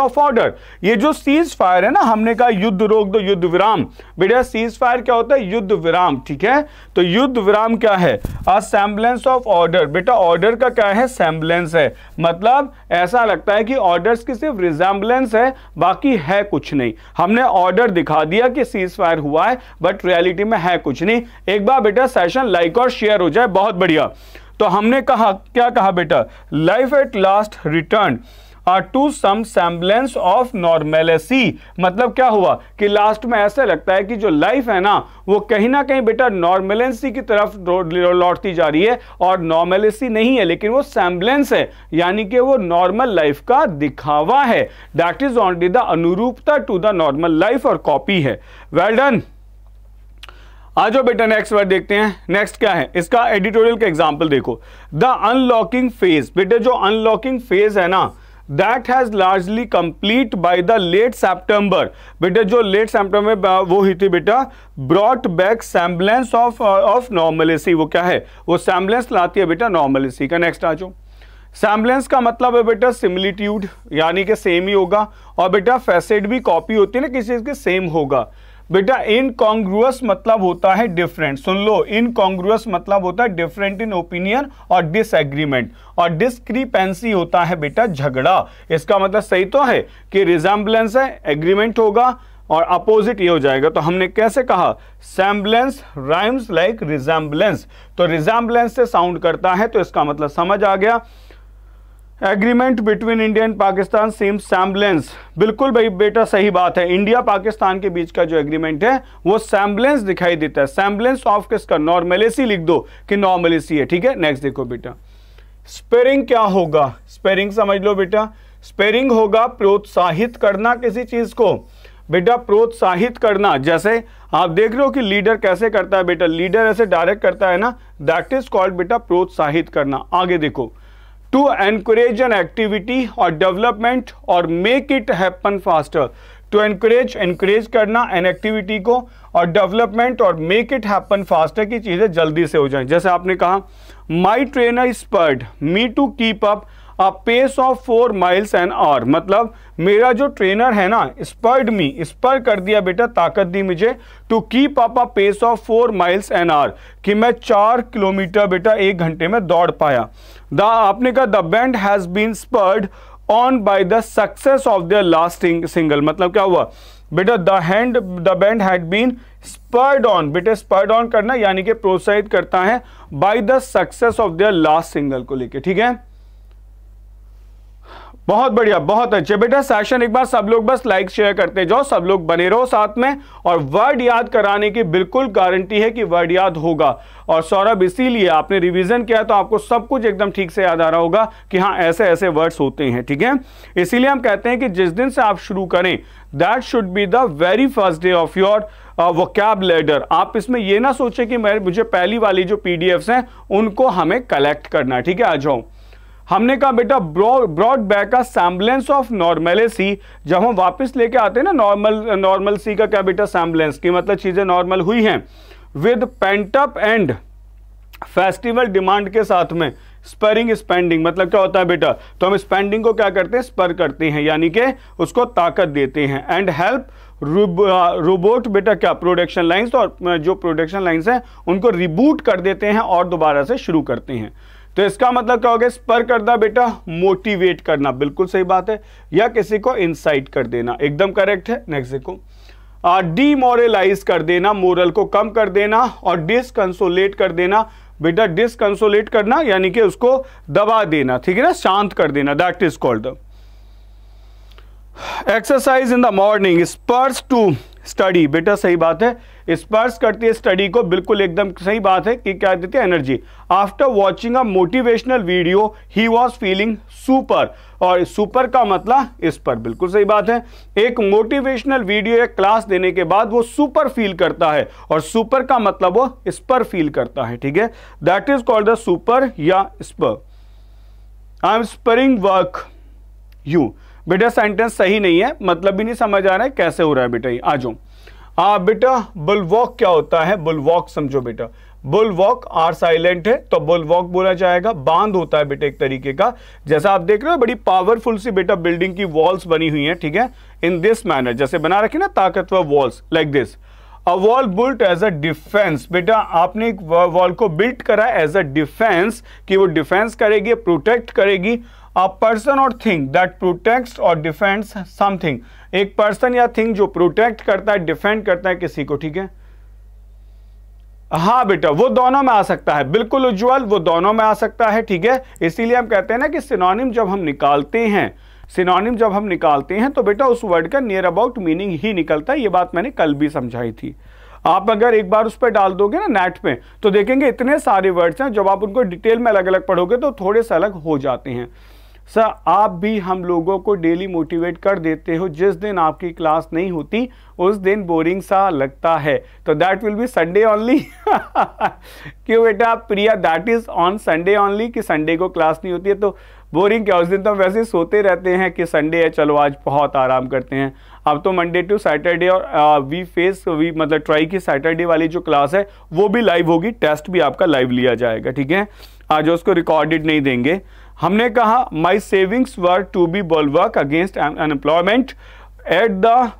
of order ये जो सीज फायर है ना हमने कहा युद्ध रोक दो युद्ध विराम बेटा सीज फायर क्या होता है युद्ध विराम ठीक है तो युद्ध विराम क्या है अ सैम्बलेंस ऑफ ऑर्डर बेटा ऑर्डर का क्या है सैम्बलेंस है मतलब ऐसा लगता है कि ऑर्डर्स की सिर्फ रिजेम्बलेंस है बाकी है कुछ नहीं हमने ऑर्डर दिखा दिया कि सीज फायर हुआ है बट रियलिटी में है कुछ नहीं एक बार बेटा सेशन लाइक और शेयर हो जाए बहुत बढ़िया तो हमने कहा क्या कहा बेटा life at last return to some semblance of normalcy मतलब क्या हुआ कि लास्ट में ऐसा लगता है कि जो लाइफ है ना वो कहीं ना कहीं बेटा नॉर्मेलेंसी की तरफ लौटती जा रही है और नॉर्मेलेसी नहीं है लेकिन वो सेम्बलेंस है यानी कि वो नॉर्मल लाइफ का दिखावा है दैट इज ऑनली द अनुरूपता टू द नॉर्मल लाइफ और कॉपी है वेल डन आज बेटा नेक्स्ट वर्ड देखते हैं नेक्स्ट क्या है इसका एडिटोरियल का एग्जाम्पल देखो द अनलॉकिंग फेज बेटे जो अनलॉकिंग फेज है ना that has largely complete by the late September बेटा जो लेट सेप्टेम्बर वो हुई थी बेटा brought back semblance of of normalcy वो क्या है वो सैम्बलेंस लाती है बेटा नॉर्मलेसी का नेक्स्ट आ जाओ सैम्बलेंस का मतलब है बेटा सिमिलिट्यूड यानी कि सेम ही होगा और बेटा फैसेड भी कॉपी होती है ना किसी चीज़ के सेम होगा बेटा इनकॉन्ग्रुअस मतलब होता है डिफरेंट सुन लो इनकॉन्ग्रुअस मतलब होता है डिफरेंट इन ओपिनियन और डिसएग्रीमेंट और डिस्क्रीपेंसी होता है बेटा झगड़ा इसका मतलब सही तो है कि रिजेंबलेंस है एग्रीमेंट होगा और अपोजिट ये हो जाएगा तो हमने कैसे कहा सैम्बलेंस राइम्स लाइक रिजेंबलेंस तो रिजेंबलेंस से साउंड करता है तो इसका मतलब समझ आ गया agreement between India and Pakistan same semblance बिल्कुल भाई बेटा सही बात है इंडिया पाकिस्तान के बीच का जो एग्रीमेंट है वो सैम्बलेंस दिखाई देता है सैम्बलेंस ऑफ किसका नॉर्मेलेसी लिख दो कि नॉर्मेलेसी है ठीक है नेक्स्ट देखो बेटा स्पेरिंग क्या होगा स्पेरिंग समझ लो बेटा स्पेरिंग होगा प्रोत्साहित करना किसी चीज को बेटा प्रोत्साहित करना जैसे आप देख रहे हो कि लीडर कैसे करता है बेटा लीडर ऐसे डायरेक्ट करता है ना दैट इज कॉल्ड बेटा प्रोत्साहित करना आगे देखो टू एनकरेज एन एक्टिविटी और डेवलपमेंट और make it happen faster to encourage encourage करना एन एक्टिविटी को और डेवलपमेंट और मेक इट हैपन फास्टर की चीज़ें जल्दी से हो जाएं जैसे आपने कहा my trainer is spurred me to keep up a pace of four miles an hour मतलब मेरा जो ट्रेनर है ना स्पर्ड मी स्पर कर दिया बेटा ताकत दी मुझे to keep up a pace of four miles an hour कि मैं चार किलोमीटर बेटा एक घंटे में दौड़ पाया द आपने कहा the band has been spurred on by the success of the last single मतलब क्या हुआ बेटा the hand the band had been spurred on बेटे स्पर्ड ऑन करना यानी कि प्रोत्साहित करता है by the success of their last single को लेके ठीक है बहुत बढ़िया बहुत अच्छे बेटा सेशन एक बार सब लोग बस लाइक शेयर करते जाओ सब लोग बने रहो साथ में और वर्ड याद कराने की बिल्कुल गारंटी है कि वर्ड याद होगा और सौरभ इसीलिए आपने रिवीजन किया तो आपको सब कुछ एकदम ठीक से याद आ रहा होगा कि हाँ ऐसे ऐसे वर्ड्स होते हैं ठीक है इसीलिए हम कहते हैं कि जिस दिन से आप शुरू करें that should be the very first day of your vocab ladder आप इसमें यह ना सोचें कि मैं मुझे पहली वाली जो पीडीएफ्स हैं उनको हमें कलेक्ट करना ठीक है आ जाओ हमने कहा बेटा ब्रॉड बैक का सैम्बलेंस ऑफ सी जब हम वापस लेके आते हैं ना नॉर्मल नॉर्मल सी का क्या बेटा सैम्बलेंस की मतलब चीज़ें नॉर्मल हुई हैं with pent up and festival demand के साथ में स्परिंग स्पेंडिंग मतलब क्या होता है बेटा तो हम स्पेंडिंग को क्या करते हैं स्पर करते हैं यानी कि उसको ताकत देते हैं एंड हेल्प रोबोट बेटा क्या प्रोडक्शन लाइन्स और जो प्रोडक्शन लाइन्स हैं उनको रिबूट कर देते हैं और दोबारा से शुरू करते हैं तो इसका मतलब क्या हो गया स्पर करना बेटा मोटिवेट करना बिल्कुल सही बात है या किसी को इंसाइट कर देना एकदम करेक्ट है नेक्स्ट देखो डीमोरलाइज कर देना मोरल को कम कर देना और डिसकंसोलेट कर देना बेटा डिसकंसोलेट करना यानी कि उसको दबा देना ठीक है ना शांत कर देना that is called exercise in the morning spurs to study बेटा सही बात है स्पर्श करती है स्टडी को बिल्कुल एकदम सही बात है कि क्या देती है energy after watching a motivational video he was feeling super और सुपर का मतलब इस पर बिल्कुल सही बात है एक मोटिवेशनल वीडियो या क्लास देने के बाद वो सुपर फील करता है और सुपर का मतलब वो इस पर फील करता है ठीक है that is called the super या spur I am spurring work you बेटा सेंटेंस सही नहीं है मतलब भी नहीं समझ आ रहा है कैसे हो रहा है बेटा ये आ जाओ हाँ बेटा बुलवॉक क्या होता है बुलवॉक समझो बेटा बुलवॉक आर साइलेंट है तो बुलवॉक बोला जाएगा बांध होता है बेटे एक तरीके का जैसा आप देख रहे हो बड़ी पावरफुल सी बेटा बिल्डिंग की वॉल्स बनी हुई है ठीक है इन दिस मैनर जैसे बना रखे ना ताकतवर walls like this a wall built as a defence बेटा आपने एक वॉल को बिल्ट करा एज अ डिफेंस कि वो डिफेंस करेगी प्रोटेक्ट करेगी a person or thing that protect or defends something एक पर्सन या थिंग जो प्रोटेक्ट करता है डिफेंड करता है किसी को ठीक है हाँ बेटा वो दोनों में आ सकता है बिल्कुल उज्ज्वल वो दोनों में आ सकता है ठीक है इसीलिए हम कहते हैं ना कि सिनोनिम जब हम निकालते हैं सिनोनिम जब हम निकालते हैं तो बेटा उस वर्ड का नियर अबाउट मीनिंग ही निकलता है ये बात मैंने कल भी समझाई थी आप अगर एक बार उस पर डाल दोगे ना नेट पे तो देखेंगे इतने सारे वर्ड्स हैं जब आप उनको डिटेल में अलग अलग पढ़ोगे तो थोड़े से अलग हो जाते हैं सर आप भी हम लोगों को डेली मोटिवेट कर देते हो जिस दिन आपकी क्लास नहीं होती उस दिन बोरिंग सा लगता है तो that will be Sunday only क्यों बेटा Priya that is on Sunday only कि संडे को क्लास नहीं होती है तो बोरिंग क्या उस दिन तो हम वैसे सोते रहते हैं कि संडे है चलो आज बहुत आराम करते हैं अब तो मंडे टू सैटरडे और आ, वी फेस वी मतलब ट्राई की सैटरडे वाली जो क्लास है वो भी लाइव होगी टेस्ट भी आपका लाइव लिया जाएगा ठीक है आज उसको रिकॉर्डेड नहीं देंगे हमने कहा my savings were to be work against unemployment at the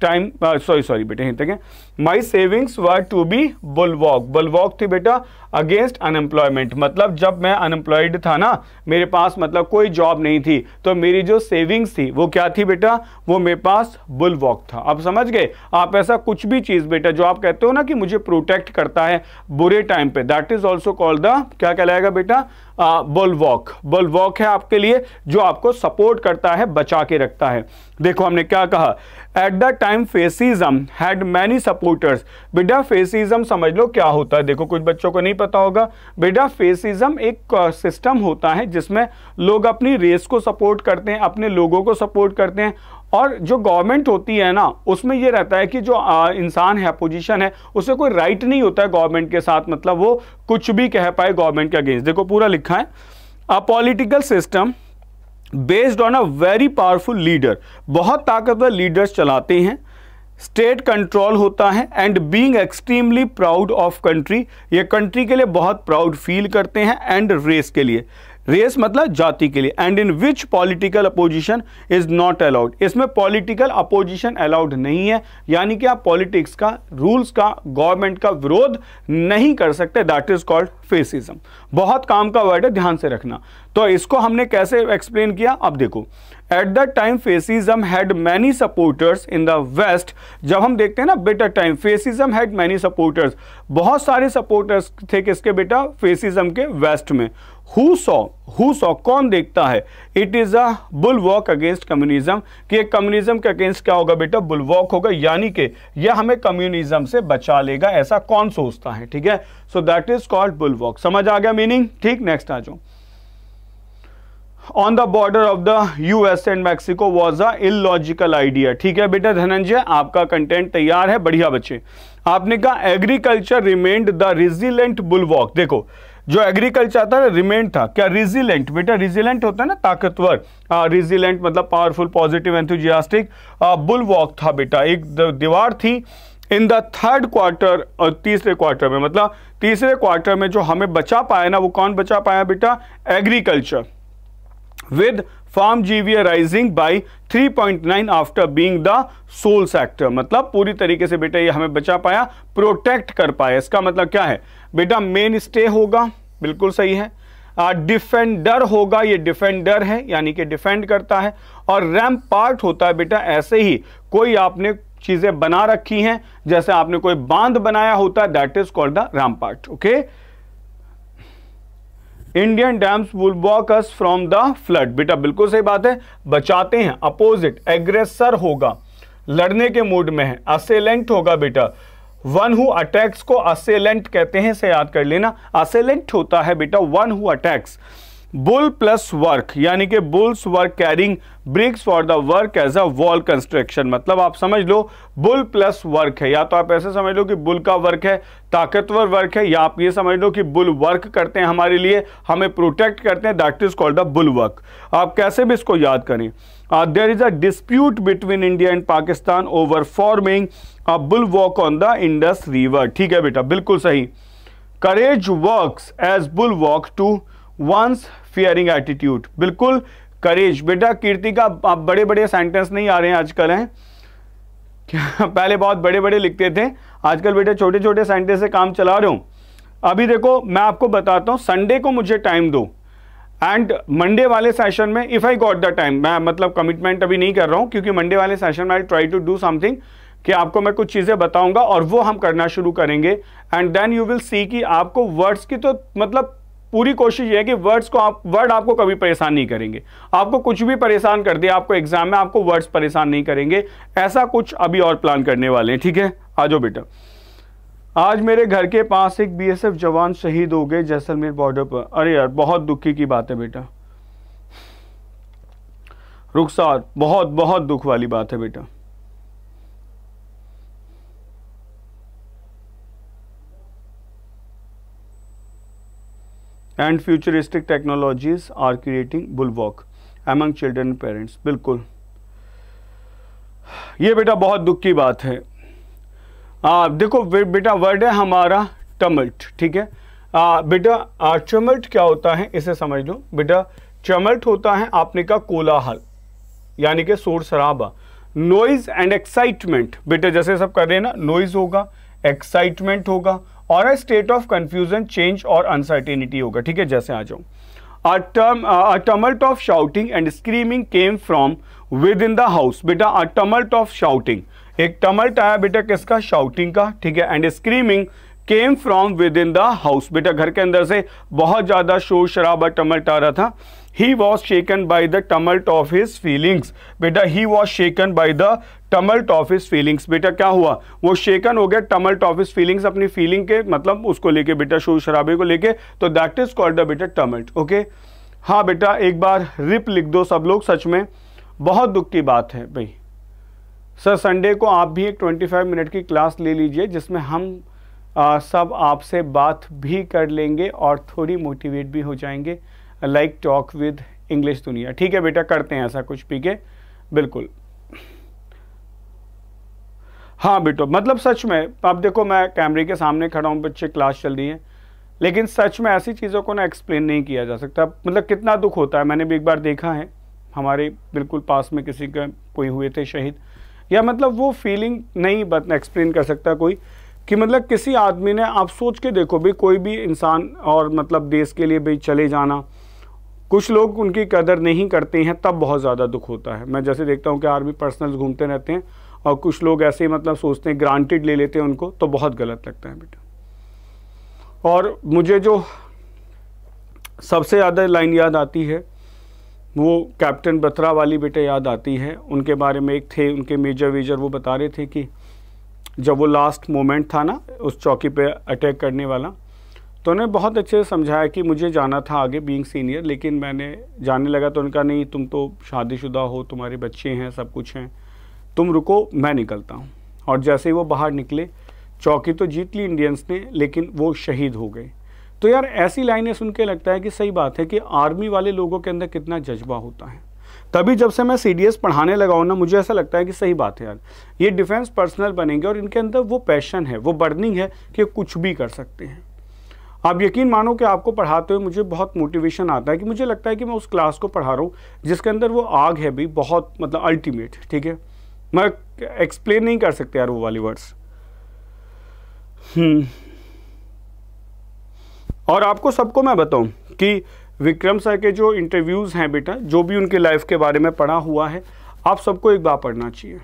time sorry sorry बेटे my savings were to be bulwark bulwark थी बेटा अगेंस्ट अनएम्प्लॉयमेंट मतलब जब मैं अनएम्प्लॉयड था ना मेरे पास मतलब कोई जॉब नहीं थी तो मेरी जो सेविंग्स थी वो क्या थी बेटा वो मेरे पास बुलवॉक था अब समझ गए आप ऐसा कुछ भी चीज़ बेटा जो आप कहते हो ना कि मुझे प्रोटेक्ट करता है बुरे टाइम पे that is also called the क्या कहलाएगा बेटा बुलवॉक बुलवॉक है आपके लिए जो आपको सपोर्ट करता है बचा के रखता है देखो हमने क्या कहा at the time fascism had many support supporters बेटा फेसिज्म समझ लो क्या होता है देखो कुछ बच्चों को नहीं पता होगा बेटा फेसिज्म एक सिस्टम होता है जिसमें लोग अपनी रेस को सपोर्ट करते हैं अपने लोगों को सपोर्ट करते हैं और जो गवर्नमेंट होती है ना उसमें ये रहता है कि जो इंसान है अपोजिशन है उसे कोई राइट नहीं होता है गवर्नमेंट के साथ मतलब वो कुछ भी कह पाए गवर्नमेंट के अगेंस्ट देखो पूरा लिखा है a political system based on a very powerful leader बहुत ताकतवर लीडर्स चलाते हैं स्टेट कंट्रोल होता है and being extremely proud of country ये कंट्री के लिए बहुत प्राउड फील करते हैं एंड रेस के लिए रेस मतलब जाति के लिए and in which political opposition is not allowed इसमें पॉलिटिकल अपोजिशन अलाउड नहीं है यानी कि आप पॉलिटिक्स का रूल्स का गवर्नमेंट का विरोध नहीं कर सकते दैट इज कॉल्ड फेसिज्म बहुत काम का वर्ड है ध्यान से रखना तो इसको हमने कैसे एक्सप्लेन किया अब देखो at the time fascism had many supporters in the West जब हम देखते हैं ना better time fascism had many supporters बहुत सारे सपोर्टर्स थे किसके बेटा फेसिज्म के वेस्ट में हु सॉ हु सॉ कौन देखता है it is a bulwark against communism कि कम्युनिज्म के अगेंस्ट क्या होगा बेटा बुल वॉक होगा यानी कि यह हमें कम्युनिज्म से बचा लेगा ऐसा कौन सोचता है ठीक है so that is called bulwark समझ आ गया मीनिंग ठीक नेक्स्ट आ जाओ on the border of the US and Mexico was a illogical idea ठीक है बेटा धनंजय आपका कंटेंट तैयार है बढ़िया बच्चे आपने कहा agriculture remained the resilient bulwark देखो जो एग्रीकल्चर था रिमेंट था क्या रिजिलेंट बेटा रिजिलेंट होता है ना ताकतवर रिजिलेंट हाँ, मतलब powerful positive enthusiastic bulwark था बेटा एक दीवार थी इन द थर्ड क्वार्टर और तीसरे क्वार्टर में मतलब तीसरे क्वार्टर में जो हमें बचा पाया ना वो कौन बचा पाया बेटा agriculture with farm GV rising by 3.9 after being the sole sector मतलब पूरी तरीके से बेटा ये हमें बचा पाया प्रोटेक्ट कर पाया इसका मतलब क्या है बेटा मेन स्टे होगा बिल्कुल सही है डिफेंडर uh, होगा ये डिफेंडर है यानी कि डिफेंड करता है और रैम पार्ट होता है बेटा ऐसे ही कोई आपने चीज़ें बना रखी हैं जैसे आपने कोई बांध बनाया होता है that is called the rampart okay Indian dams bulwark us from the flood बेटा बिल्कुल सही बात है बचाते हैं अपोजिट एग्रेसर होगा लड़ने के मूड में है असेलेंट होगा बेटा वन हु अटैक्स को असेलेंट कहते हैं इसे याद कर लेना असेलेंट होता है बेटा one who attacks bull plus work यानी कि bulls work carrying bricks for the work as a wall construction मतलब आप समझ लो बुल प्लस वर्क है या तो आप ऐसे समझ लो कि बुल का वर्क है ताकतवर वर्क है या आप ये समझ लो कि बुल वर्क करते हैं हमारे लिए हमें प्रोटेक्ट करते हैं that is called the bulwark आप कैसे भी इसको याद करें there is a dispute between India and Pakistan over forming a bulwark on the Indus river ठीक है बेटा बिल्कुल सही courage work as bulwark to one's fearing attitude बिल्कुल करेज बेटा कीर्ति का आप बड़े बड़े सेंटेंस नहीं आ रहे हैं आजकल हैं पहले बहुत बड़े बड़े लिखते थे आजकल बेटे छोटे छोटे सेंटेंस से काम चला रहे हूँ अभी देखो मैं आपको बताता हूँ संडे को मुझे टाइम दो एंड मंडे वाले सेशन में if I got the time मैं मतलब कमिटमेंट अभी नहीं कर रहा हूँ क्योंकि मंडे वाले सेशन में I try to do something कि आपको मैं कुछ चीज़ें बताऊंगा और वो हम करना शुरू करेंगे and then you will see कि आपको वर्ड्स की तो मतलब पूरी कोशिश यह है कि वर्ड्स को आप वर्ड आपको कभी परेशान नहीं करेंगे आपको कुछ भी परेशान कर दे आपको एग्जाम में आपको वर्ड्स परेशान नहीं करेंगे ऐसा कुछ अभी और प्लान करने वाले हैं ठीक है आ जाओ बेटा आज मेरे घर के पास एक बीएसएफ जवान शहीद हो गए जैसलमेर बॉर्डर पर अरे यार बहुत दुखी की बात है बेटा रुखसार बहुत बहुत दुख वाली बात है बेटा and futuristic technologies are creating bulwark among children parents बिल्कुल ये बेटा बहुत दुख की बात है आ, देखो बेटा वर्ड है हमारा टमल्ट ठीक है आ, बेटा चमल्ट क्या होता है इसे समझ लो बेटा चमल्ट होता है आपने का कोलाहल यानी कि शोर शराबा नॉइज एंड एक्साइटमेंट बेटा जैसे सब कर रहे हैं ना नॉइज होगा एक्साइटमेंट होगा और स्टेट ऑफ कंफ्यूजन चेंज और अनसर्टेनिटी होगा ठीक है जैसे आ जाओ a term uh, a tumult of shouting and screaming came from बेटा अ टमल्ट ऑफ शाउटिंग एक टमल्ट आया बेटा किसका शाउटिंग का ठीक है and screaming came from within the house बेटा घर के अंदर से बहुत ज़्यादा शोर शराबा टमल्ट आ रहा था he was shaken by the tumult of his feelings बेटा he was shaken by the tumult of his feelings बेटा क्या हुआ वो शेकन हो गया टमल्ट ऑफ हिज फीलिंग्स अपनी फीलिंग के मतलब उसको लेके बेटा शोर शराबे को लेके तो दैट इज कॉल्ड द बेटा टमल्ट ओके हाँ बेटा एक बार रिप लिख दो सब लोग सच में बहुत दुख की बात है भाई सर संडे को आप भी एक 25 मिनट की क्लास ले लीजिए जिसमें हम आ, सब आपसे बात भी कर लेंगे और थोड़ी मोटिवेट भी हो जाएंगे लाइक टॉक विद इंग्लिश दुनिया ठीक है बेटा करते हैं ऐसा कुछ पी के बिल्कुल हाँ बेटो मतलब सच में आप देखो मैं कैमरे के सामने खड़ा हूँ बच्चे क्लास चल रही है लेकिन सच में ऐसी चीज़ों को ना एक्सप्लेन नहीं किया जा सकता मतलब कितना दुख होता है मैंने भी एक बार देखा है हमारे बिल्कुल पास में किसी का कोई हुए थे शहीद या मतलब वो फीलिंग नहीं बत एक्सप्लेन कर सकता कोई कि मतलब किसी आदमी ने आप सोच के देखो भी कोई भी इंसान और मतलब देश के लिए भाई चले जाना कुछ लोग उनकी कदर नहीं करते हैं तब बहुत ज़्यादा दुख होता है मैं जैसे देखता हूँ कि आर्मी पर्सनल्स घूमते रहते हैं और कुछ लोग ऐसे मतलब सोचते हैं ग्रांटेड ले लेते हैं उनको तो बहुत गलत लगता है बेटा और मुझे जो सबसे ज़्यादा लाइन याद आती है वो कैप्टन बत्रा वाली बेटे याद आती है उनके बारे में एक थे उनके मेजर वेजर वो बता रहे थे कि जब वो लास्ट मोमेंट था ना उस चौकी पे अटैक करने वाला तो उन्होंने बहुत अच्छे से समझाया कि मुझे जाना था आगे बीइंग सीनियर लेकिन मैंने जाने लगा तो उनका नहीं तुम तो शादीशुदा हो तुम्हारे बच्चे हैं सब कुछ हैं तुम रुको मैं निकलता हूँ और जैसे ही वो बाहर निकले चौकी तो जीत ली इंडियंस ने लेकिन वो शहीद हो गए तो यार ऐसी लाइनें सुन के लगता है कि सही बात है कि आर्मी वाले लोगों के अंदर कितना जज्बा होता है तभी जब से मैं सी पढ़ाने लगा हूँ ना मुझे ऐसा लगता है कि सही बात है यार ये डिफेंस पर्सनल बनेंगे और इनके अंदर वो पैशन है वो बर्निंग है कि कुछ भी कर सकते हैं आप यकीन मानो कि आपको पढ़ाते हुए मुझे बहुत मोटिवेशन आता है कि मुझे लगता है कि मैं उस क्लास को पढ़ा रहा हूँ जिसके अंदर वो आग है भी बहुत मतलब अल्टीमेट ठीक है मैं एक्सप्लेन नहीं कर सकते यार वो वाली वर्ड्स हम्म। और आपको सबको मैं बताऊं कि विक्रम सर के जो इंटरव्यूज़ हैं बेटा जो भी उनके लाइफ के बारे में पढ़ा हुआ है आप सबको एक बार पढ़ना चाहिए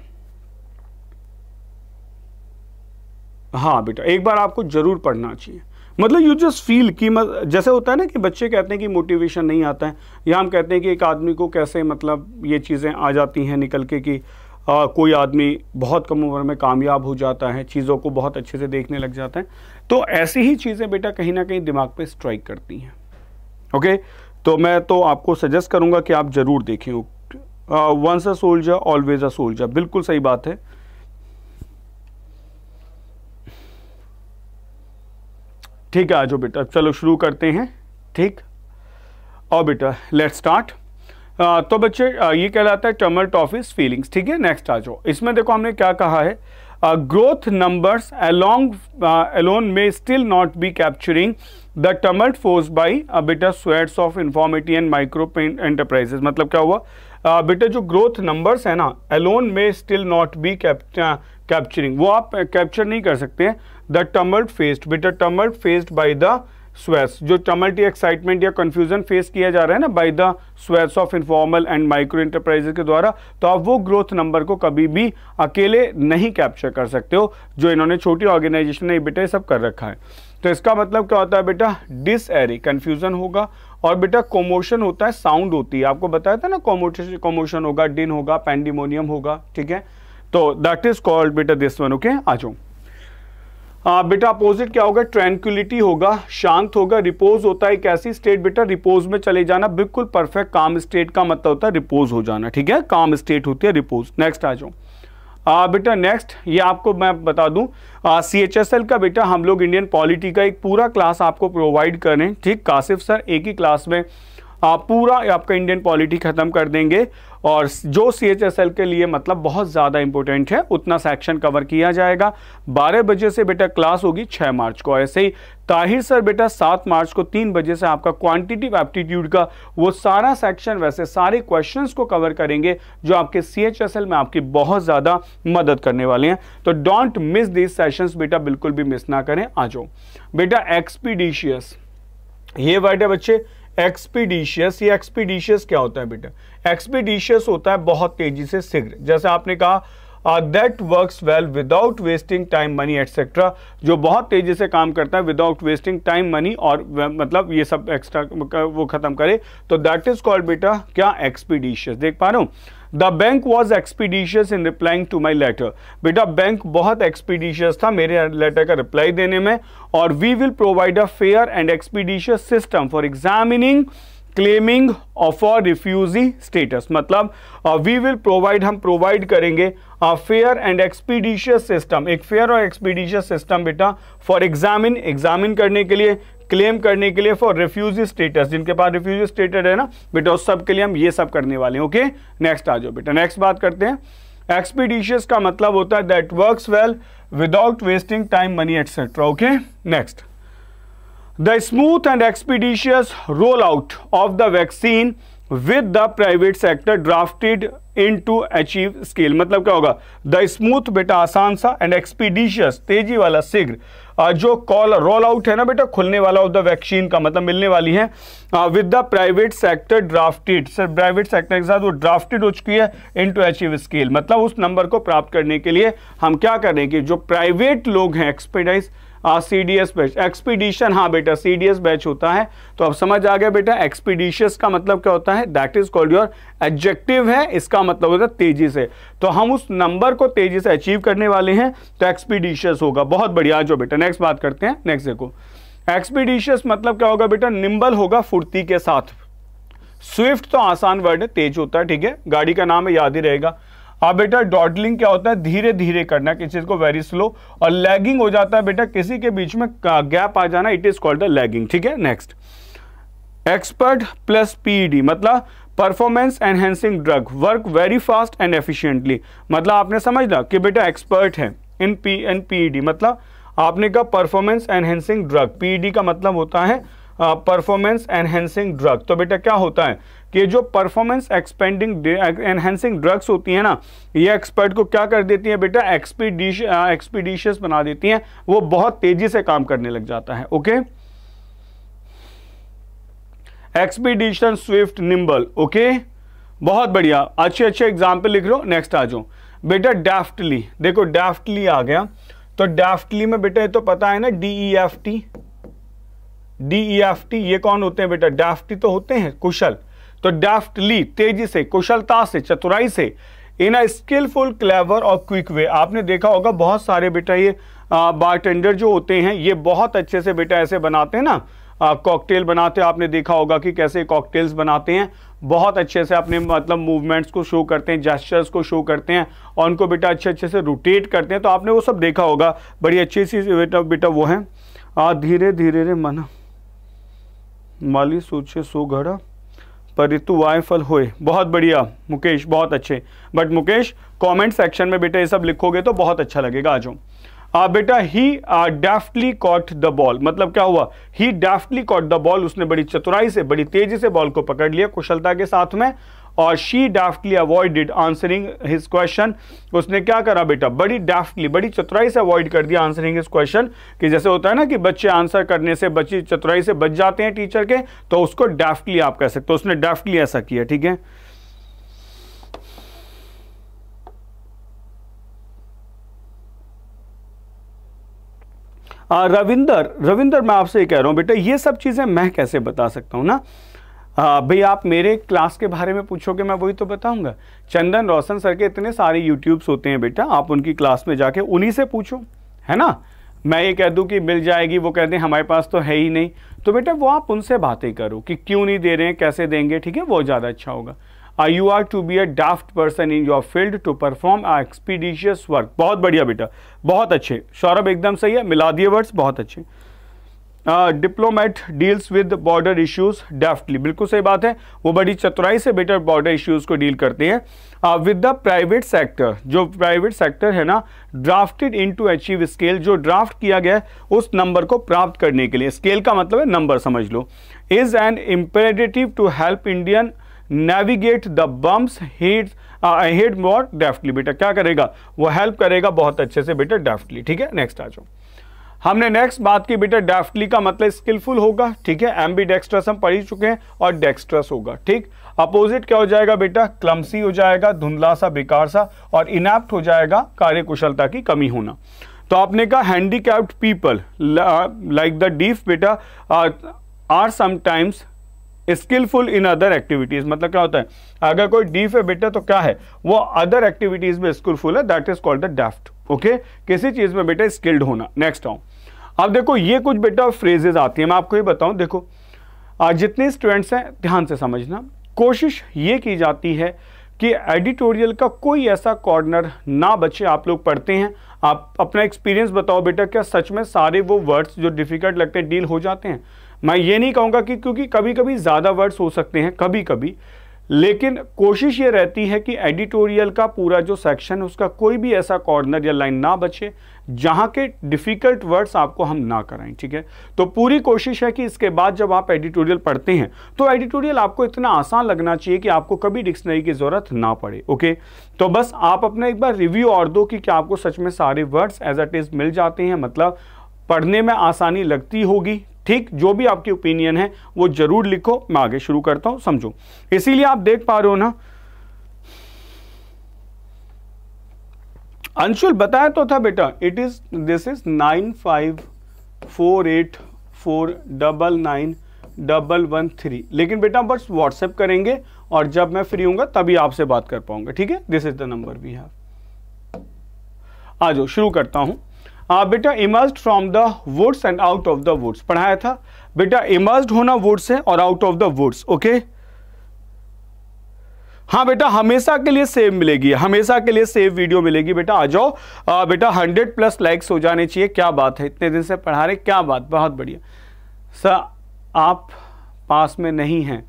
हाँ बेटा एक बार आपको ज़रूर पढ़ना चाहिए मतलब यू जस्ट फील कि जैसे होता है ना कि बच्चे कहते हैं कि मोटिवेशन नहीं आता है या हम कहते हैं कि एक आदमी को कैसे मतलब ये चीज़ें आ जाती हैं निकल के कि आ, कोई आदमी बहुत कम उम्र में कामयाब हो जाता है चीज़ों को बहुत अच्छे से देखने लग जाता है तो ऐसी ही चीज़ें बेटा कहीं ना कहीं दिमाग पर स्ट्राइक करती हैं ओके तो मैं तो आपको सजेस्ट करूँगा कि आप ज़रूर देखें once a soldier always a soldier बिल्कुल सही बात है ठीक है आ जाओ बेटा चलो शुरू करते हैं ठीक और बेटा लेट स्टार्ट तो बच्चे ये कहलाता है टर्मल टॉफिस फीलिंग्स ठीक है नेक्स्ट आ जाओ इसमें देखो हमने क्या कहा है growth numbers along alone may still not be capturing the tumult force by बेटा swathes of informality and micro enterprises मतलब क्या हुआ बेटे जो ग्रोथ नंबर्स है ना एलोन में स्टिल नॉट बी कैप्चरिंग वो आप कैप्चर नहीं कर सकते हैं द टमल्ट फेस्ड बेटा टमल्ट फेस्ड बाई द स्वेस जो टमल्टी एक्साइटमेंट या कंफ्यूजन फेस किया जा रहा है ना बाय द स्वेस of informal and micro enterprises के द्वारा तो आप वो ग्रोथ नंबर को कभी भी अकेले नहीं कैप्चर कर सकते हो जो इन्होंने छोटी ऑर्गेनाइजेशन ने बेटा ये सब कर रखा है तो इसका मतलब क्या होता है बेटा डिस एरी कन्फ्यूज़न होगा और बेटा कोमोशन होता है साउंड होती है आपको बताया था ना कोमोशन कोमोशन होगा डिन होगा पेंडिमोनियम होगा ठीक है तो दैट इज कॉल्ड बेटा दिस वन ओके आ जाओ बेटा अपोजिट क्या होगा ट्रैंक्यूलिटी होगा शांत होगा रिपोज होता है एक ऐसी स्टेट बेटा रिपोज में चले जाना बिल्कुल परफेक्ट काम स्टेट का मतलब होता है रिपोज हो जाना ठीक है काम स्टेट होती है रिपोज नेक्स्ट आ जाओ आ, बेटा नेक्स्ट ये आपको मैं बता दूं सी एच एस एल का बेटा हम लोग इंडियन पॉलिटी का एक पूरा क्लास आपको प्रोवाइड करें ठीक कासिफ सर एक ही क्लास में आप पूरा आपका इंडियन पॉलिटी ख़त्म कर देंगे और जो सी एच एस एल के लिए मतलब बहुत ज़्यादा इंपॉर्टेंट है उतना सेक्शन कवर किया जाएगा बारह बजे से बेटा क्लास होगी छः मार्च को ऐसे ही ताहिर सर बेटा सात मार्च को तीन बजे से आपका क्वांटिटिव एप्टीट्यूड का वो सारा सेक्शन वैसे सारे क्वेश्चंस को कवर करेंगे जो आपके सी एच एस एल में आपकी बहुत ज़्यादा मदद करने वाले हैं तो डोंट मिस दिस सेशन बेटा बिल्कुल भी मिस ना करें आ जाओ बेटा एक्सपीडिशियस ये वर्ड है बच्चे एक्सपीडिशियस ये एक्सपीडिशियस क्या होता है बेटा एक्सपीडिशियस होता है बहुत तेजी से शीघ्र जैसे आपने कहा that works well without wasting time money etcetera जो बहुत तेजी से काम करता है विदाउट वेस्टिंग टाइम मनी और मतलब ये सब एक्स्ट्रा वो ख़त्म करे तो दैट इज़ कॉल्ड बेटा क्या एक्सपीडिशियस देख पा रहा हूँ the bank was expeditious in replying to my letter बेटा बैंक बहुत एक्सपीडिशियस था मेरे लेटर का रिप्लाई देने में और we will provide a fair and expeditious system for examining claiming of our refugee status मतलब वी विल प्रोवाइड हम प्रोवाइड करेंगे फेयर एंड एक्सपीडिशियस सिस्टम एक फेयर और एक्सपीडिशियस सिस्टम बेटा फॉर एग्जामिन एग्जामिन करने के लिए क्लेम करने के लिए फॉर रिफ्यूजी स्टेटस जिनके पास रिफ्यूजी स्टेटस है ना बेटा उस सब के लिए हम ये सब करने वाले हैं ओके नेक्स्ट आ जाओ बेटा नेक्स्ट बात करते हैं एक्सपीडिशियस का मतलब होता है that works well without wasting time money etcetera okay next the smooth and expeditious roll out of the vaccine with the private sector drafted in to achieve scale मतलब क्या होगा द स्मूथ बेटा आसान सा एंड एक्सपीडिशियस तेजी वाला शीघ्र जो कॉल रोल आउट है ना बेटा खुलने वाला ऑफ द वैक्सीन का मतलब मिलने वाली है with the private sector drafted sir private sector के साथ वो ड्राफ्टेड हो चुकी है इन टू अचीव स्केल मतलब उस नंबर को प्राप्त करने के लिए हम क्या करेंगे जो प्राइवेट लोग हैं expertise C D S batch expedition हाँ बेटा सी डी एस बैच होता है तो अब समझ आ गया बेटा एक्सपीडिशियस का मतलब क्या होता है that is called your adjective है इसका मतलब होता है तेजी से तो हम उस नंबर को तेजी से अचीव करने वाले हैं तो एक्सपीडिशियस होगा बहुत बढ़िया जो बेटा नेक्स्ट बात करते हैं नेक्स्ट देखो एक्सपीडिशियस मतलब क्या होगा बेटा निम्बल होगा फुर्ती के साथ स्विफ्ट तो आसान वर्ड है तेज होता है ठीक है गाड़ी का नाम याद ही रहेगा अब हाँ बेटा डॉटलिंग क्या होता है धीरे धीरे करना किसी चीज को वेरी स्लो और लैगिंग हो जाता है बेटा किसी के बीच में गैप आ जाना it is called the lagging ठीक है नेक्स्ट एक्सपर्ट प्लस पीईडी मतलब performance enhancing drug work very fast and efficiently मतलब आपने समझ कि बेटा एक्सपर्ट है इन पी एन पीईडी मतलब आपने कहा परफॉर्मेंस एनहेंसिंग ड्रग पीईडी का मतलब होता है परफॉर्मेंस एनहेंसिंग ड्रग तो बेटा क्या होता है कि जो परफॉर्मेंस एक्सपेंडिंग एनहेंसिंग ड्रग्स होती हैं ना ये एक्सपर्ट को क्या कर देती हैं बेटा एक्सपीडिश एक्सपीडिशियस बना देती हैं वो बहुत तेज़ी से काम करने लग जाता है okay expedition swift nimble okay बहुत बढ़िया अच्छे अच्छे एग्जाम्पल लिख लो नेक्स्ट आ जाओ बेटा डेफ्टली देखो डेफ्टली आ गया तो डेफ्टली में बेटा ये तो पता है ना D E F T deft e ये कौन होते हैं बेटा डाफ्टी e तो होते हैं कुशल तो डाफ्टली e तेजी से कुशलता से चतुराई से इन अ स्किलफुल क्लेवर और क्विक वे आपने देखा होगा बहुत सारे बेटा ये बारटेंडर जो होते हैं ये बहुत अच्छे से बेटा ऐसे बनाते हैं ना कॉकटेल बनाते हैं आपने देखा होगा कि कैसे कॉकटेल्स बनाते हैं बहुत अच्छे से अपने मतलब मूवमेंट्स को शो करते हैं जेस्चर्स को शो करते हैं और उनको बेटा अच्छे अच्छे से रोटेट करते हैं तो आपने वो सब देखा होगा बड़ी अच्छी सी बेटा बेटा वो है धीरे धीरे रे मना माली सोचे सो घड़ा परितु ऋतु फल होए बहुत बढ़िया मुकेश बहुत अच्छे बट मुकेश कमेंट सेक्शन में बेटा ये सब लिखोगे तो बहुत अच्छा लगेगा आज आ बेटा he deftly caught the ball मतलब क्या हुआ he deftly caught the ball उसने बड़ी चतुराई से बड़ी तेजी से बॉल को पकड़ लिया कुशलता के साथ में और she deftly avoided answering his question उसने क्या करा बेटा बड़ी डाफ्टली बड़ी चतुराई से अवॉइड कर दिया आंसरिंग हिज क्वेश्चन कि जैसे होता है ना कि बच्चे आंसर करने से बच्चे चतुराई से बच जाते हैं टीचर के तो उसको डाफ्टली आप कह सकते हो उसने डाफ्टली ऐसा किया ठीक है रविंदर रविंदर मैं आपसे कह रहा हूं बेटा ये सब चीज़ें मैं कैसे बता सकता हूं ना हाँ, भाई आप मेरे क्लास के बारे में पूछोगे मैं वही तो बताऊंगा चंदन रोशन सर के इतने सारे यूट्यूब्स होते हैं बेटा आप उनकी क्लास में जाके उन्हीं से पूछो है ना मैं ये कह दूँ कि मिल जाएगी वो कह दें हमारे पास तो है ही नहीं तो बेटा वो आप उनसे बातें करो कि क्यों नहीं दे रहे हैं कैसे देंगे ठीक है वो ज़्यादा अच्छा होगा I you are to be a deft person in your field to perform a expeditious work बहुत बढ़िया बेटा बहुत अच्छे सौरभ एकदम सही है मिला दिए वर्ड्स बहुत अच्छे diplomat deals with border issues deftly बिल्कुल सही बात है वो बड़ी चतुराई से बेटर बॉर्डर इश्यूज को डील करते हैं विद द प्राइवेट सेक्टर जो प्राइवेट सेक्टर है ना drafted in to achieve scale जो ड्राफ्ट किया गया है उस नंबर को प्राप्त करने के लिए स्केल का मतलब है नंबर समझ लो is an imperative to help Indian navigate the bumps head head more deftly बेटा क्या करेगा वो हेल्प करेगा बहुत अच्छे से बेटा डेफ्टली ठीक है नेक्स्ट आ जाओ हमने नेक्स्ट बात की बेटा डेफ्टली का मतलब स्किलफुल होगा ठीक है एम बी डेक्स्ट्रस हम पढ़ ही चुके हैं और डेक्स्ट्रस होगा ठीक अपोजिट क्या हो जाएगा बेटा क्लमसी हो जाएगा धुंधला सा बेकार सा और इनैप्ट हो जाएगा कार्यकुशलता की कमी होना तो आपने कहा handicapped people like the deaf बेटा are sometimes skilful in other activities मतलब क्या होता है अगर कोई डीफ है बेटा तो क्या है वो अदर एक्टिविटीज में स्किलफुल है that is called the deft okay किसी चीज़ में बेटा स्किल्ड होना नेक्स्ट आऊँ अब देखो ये कुछ बेटा फ्रेजेज आती है मैं आपको ये बताऊं देखो जितने स्टूडेंट्स हैं ध्यान से समझना कोशिश ये की जाती है कि एडिटोरियल का कोई ऐसा कॉर्नर ना बचे आप लोग पढ़ते हैं आप अपना एक्सपीरियंस बताओ बेटा क्या सच में सारे वो वर्ड्स जो डिफ़िकल्ट लगते हैं डील हो जाते हैं मैं ये नहीं कहूँगा कि क्योंकि कभी कभी ज़्यादा वर्ड्स हो सकते हैं कभी कभी लेकिन कोशिश ये रहती है कि एडिटोरियल का पूरा जो सेक्शन है उसका कोई भी ऐसा कॉर्नर या लाइन ना बचे जहाँ के डिफ़िकल्ट वर्ड्स आपको हम ना कराएं ठीक है तो पूरी कोशिश है कि इसके बाद जब आप एडिटोरियल पढ़ते हैं तो एडिटोरियल आपको इतना आसान लगना चाहिए कि आपको कभी डिक्शनरी की ज़रूरत ना पड़े ओके तो बस आप अपना एक बार रिव्यू और दो कि क्या आपको सच में सारे वर्ड्स एज एट इज़ मिल जाते हैं मतलब पढ़ने में आसानी लगती होगी ठीक जो भी आपकी ओपिनियन है वो जरूर लिखो मैं आगे शुरू करता हूं समझो इसीलिए आप देख पा रहे हो ना अंशुल बताया तो था बेटा it is this is nine five four eight four double nine double one three लेकिन बेटा बस व्हाट्सएप करेंगे और जब मैं फ्री हूंगा तभी आपसे बात कर पाऊंगा ठीक है this is the number we have आ जाओ शुरू करता हूं हाँ, बेटा emerge from the woods and out of the woods पढ़ाया था बेटा इमर्ज होना वुड्स है और out of the woods okay हाँ बेटा हमेशा के लिए सेव मिलेगी हमेशा के लिए सेव वीडियो मिलेगी बेटा आ जाओ बेटा हंड्रेड प्लस लाइक्स हो जाने चाहिए क्या बात है इतने दिन से पढ़ा रहे क्या बात बहुत बढ़िया सर आप पास में नहीं हैं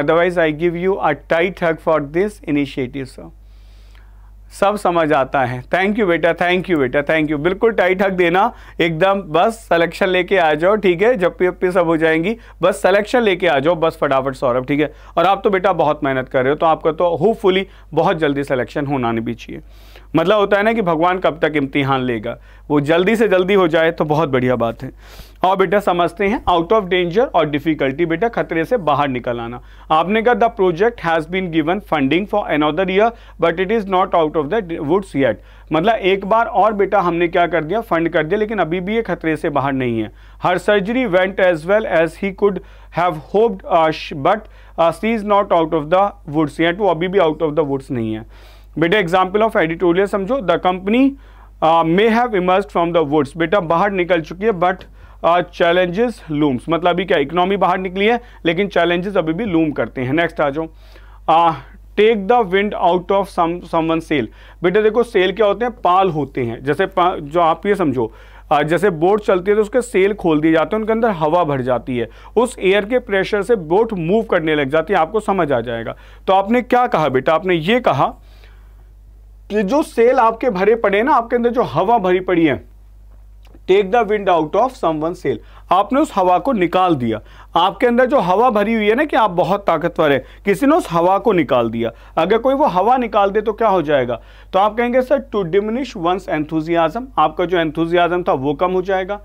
otherwise I give you a tight hug for this initiative sir सब समझ आता है थैंक यू बेटा थैंक यू बेटा थैंक यू बिल्कुल टाइट हक देना एकदम बस सिलेक्शन लेके आ जाओ ठीक है जब पी अपी सब हो जाएंगी बस सिलेक्शन लेके आ जाओ बस फटाफट सौरभ ठीक है और आप तो बेटा बहुत मेहनत कर रहे हो तो आपका तो होपफुली बहुत जल्दी सिलेक्शन होना नहीं भी चाहिए मतलब होता है ना कि भगवान कब तक इम्तिहान लेगा वो जल्दी से जल्दी हो जाए तो बहुत बढ़िया बात है और बेटा समझते हैं आउट ऑफ डेंजर और डिफ़िकल्टी बेटा खतरे से बाहर निकल आना आपने कहा the project has been given funding for another year but it is not out of the woods yet मतलब एक बार और बेटा हमने क्या कर दिया फंड कर दिया लेकिन अभी भी ये खतरे से बाहर नहीं है her surgery went as well as he could have hoped but she is not out of the woods yet वो अभी भी आउट ऑफ द वुड्स नहीं है बेटा एग्जाम्पल ऑफ एडिटोरियल समझो the company may have emerge from the woods बेटा बाहर निकल चुकी है बट चैलेंजेस लूम्स मतलब अभी क्या इकोनॉमी बाहर निकली है लेकिन चैलेंजेस अभी भी लूम करते हैं नेक्स्ट आ जाओ take the wind out of someone sail बेटा देखो सेल क्या होते हैं पाल होते हैं जैसे जो आप ये समझो uh, जैसे बोट चलती है तो उसके सेल खोल दिए जाते हैं उनके अंदर हवा भर जाती है उस एयर के प्रेशर से बोट मूव करने लग जाती है आपको समझ आ जाएगा तो आपने क्या कहा बेटा आपने ये कहा कि जो सेल आपके भरे पड़े ना आपके अंदर जो हवा भरी पड़ी है take the wind out of someone sail आपने उस हवा को निकाल दिया आपके अंदर जो हवा भरी हुई है ना कि आप बहुत ताकतवर हैं किसी ने उस हवा को निकाल दिया अगर कोई वो हवा निकाल दे तो क्या हो जाएगा तो आप कहेंगे sir to diminish one's enthusiasm आपका जो एंथुजियाजम था वो कम हो जाएगा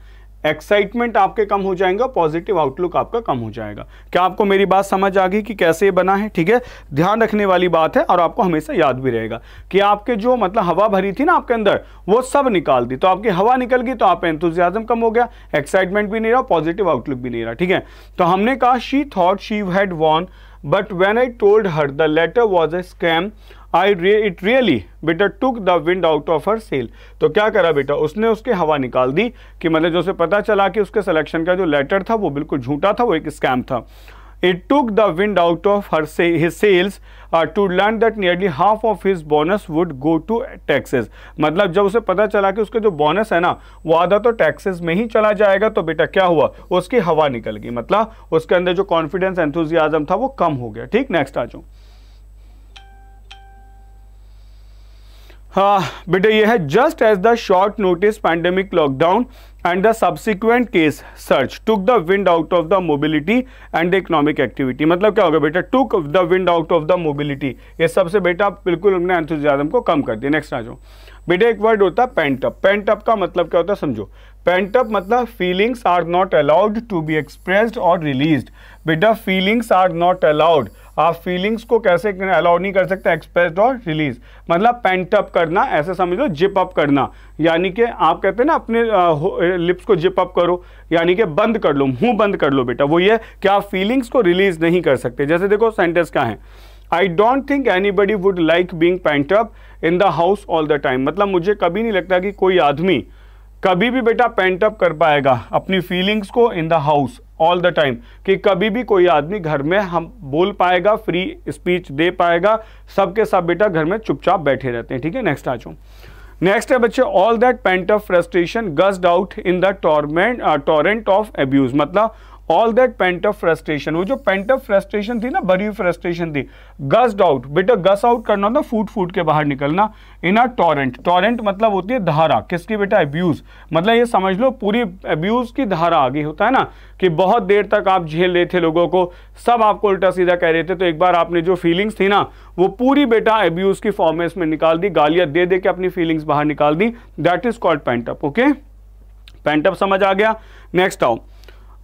एक्साइटमेंट आपके कम हो जाएंगे पॉजिटिव आउटलुक आपका कम हो जाएगा क्या आपको मेरी बात समझ आ गई कि कैसे ये बना है ठीक है ध्यान रखने वाली बात है और आपको हमेशा याद भी रहेगा कि आपके जो मतलब हवा भरी थी ना आपके अंदर वो सब निकाल दी तो आपकी हवा निकल गई तो आप एंथुजियाजम कम हो गया एक्साइटमेंट भी नहीं रहा पॉजिटिव आउटलुक भी नहीं रहा ठीक है तो हमने कहा she thought she had won but when I told her the letter was a scam I it really बेटा took the wind out of her sail तो क्या करा बेटा उसने उसके हवा निकाल दी कि मतलब जो उसे पता चला कि उसके सिलेक्शन का जो लेटर था वो बिल्कुल झूठा था वो एक स्कैम था it took the wind out of her say, his sails uh, to learn that nearly half of his bonus would मतलब जब उसे पता चला कि उसके जो बोनस है ना वो आधा तो टैक्सेस में ही चला जाएगा तो बेटा क्या हुआ उसकी हवा निकल गई मतलब उसके अंदर जो कॉन्फिडेंस एंथुजियाजम था वो कम हो गया ठीक नेक्स्ट आ जाऊँ हाँ, बेटा ये है just as the short notice pandemic lockdown and the subsequent case search took the wind out of the mobility and economic activity मतलब क्या होगा बेटा took the wind out of the mobility ये सबसे बेटा बिल्कुल हमने एंथुजियाजम को कम कर दिया नेक्स्ट आ जाओ बेटा एक वर्ड होता है पेंटअप पेंटअप का मतलब क्या होता है समझो पेंटअप मतलब feelings are not allowed to be expressed और रिलीज्ड बेटा फीलिंग्स आर नॉट अलाउड आप फीलिंग्स को कैसे अलाउ नहीं कर सकते एक्सप्रेस और रिलीज मतलब पेंट अप करना ऐसे समझ लो जिप अप करना यानी कि आप कहते हैं ना अपने लिप्स को जिप अप करो यानी कि बंद कर लो मुंह बंद कर लो बेटा वो ये कि आप फीलिंग्स को रिलीज नहीं कर सकते जैसे देखो सेंटेंस क्या है I don't think anybody would like being pent up in the house all the time मतलब मुझे कभी नहीं लगता कि कोई आदमी कभी भी बेटा पेंट अप कर पाएगा अपनी फीलिंग्स को in the house all the time कि कभी भी कोई आदमी घर में हम बोल पाएगा फ्री स्पीच दे पाएगा सबके सब बेटा घर में चुपचाप बैठे रहते हैं ठीक है नेक्स्ट आ जाओ नेक्स्ट है बच्चे all that pent of frustration gushed out in the torment torrent of abuse मतलब all that pent of frustration वो जो पेंट ऑफ फ्रस्ट्रेशन थी ना भरी फ्रस्ट्रेशन थी गस्ड आउट बेटा गस आउट करना होता फूट फूट के बाहर निकलना इन अ टॉरेंट टॉरेंट मतलब होती है धारा किसकी बेटा अब्यूज़ मतलब ये समझ लो पूरी अब्यूज़ की धारा आगे होता है ना कि बहुत देर तक आप झेल रहे थे लोगों को सब आपको उल्टा सीधा कह रहे थे तो एक बार आपने जो फीलिंग्स थी ना वो पूरी बेटा अब्यूज़ की फॉर्म में इसमें निकाल दी गालियां दे दे के अपनी फीलिंग्स बाहर निकाल दी that is called pent up okay pent up समझ आ गया नेक्स्ट आओ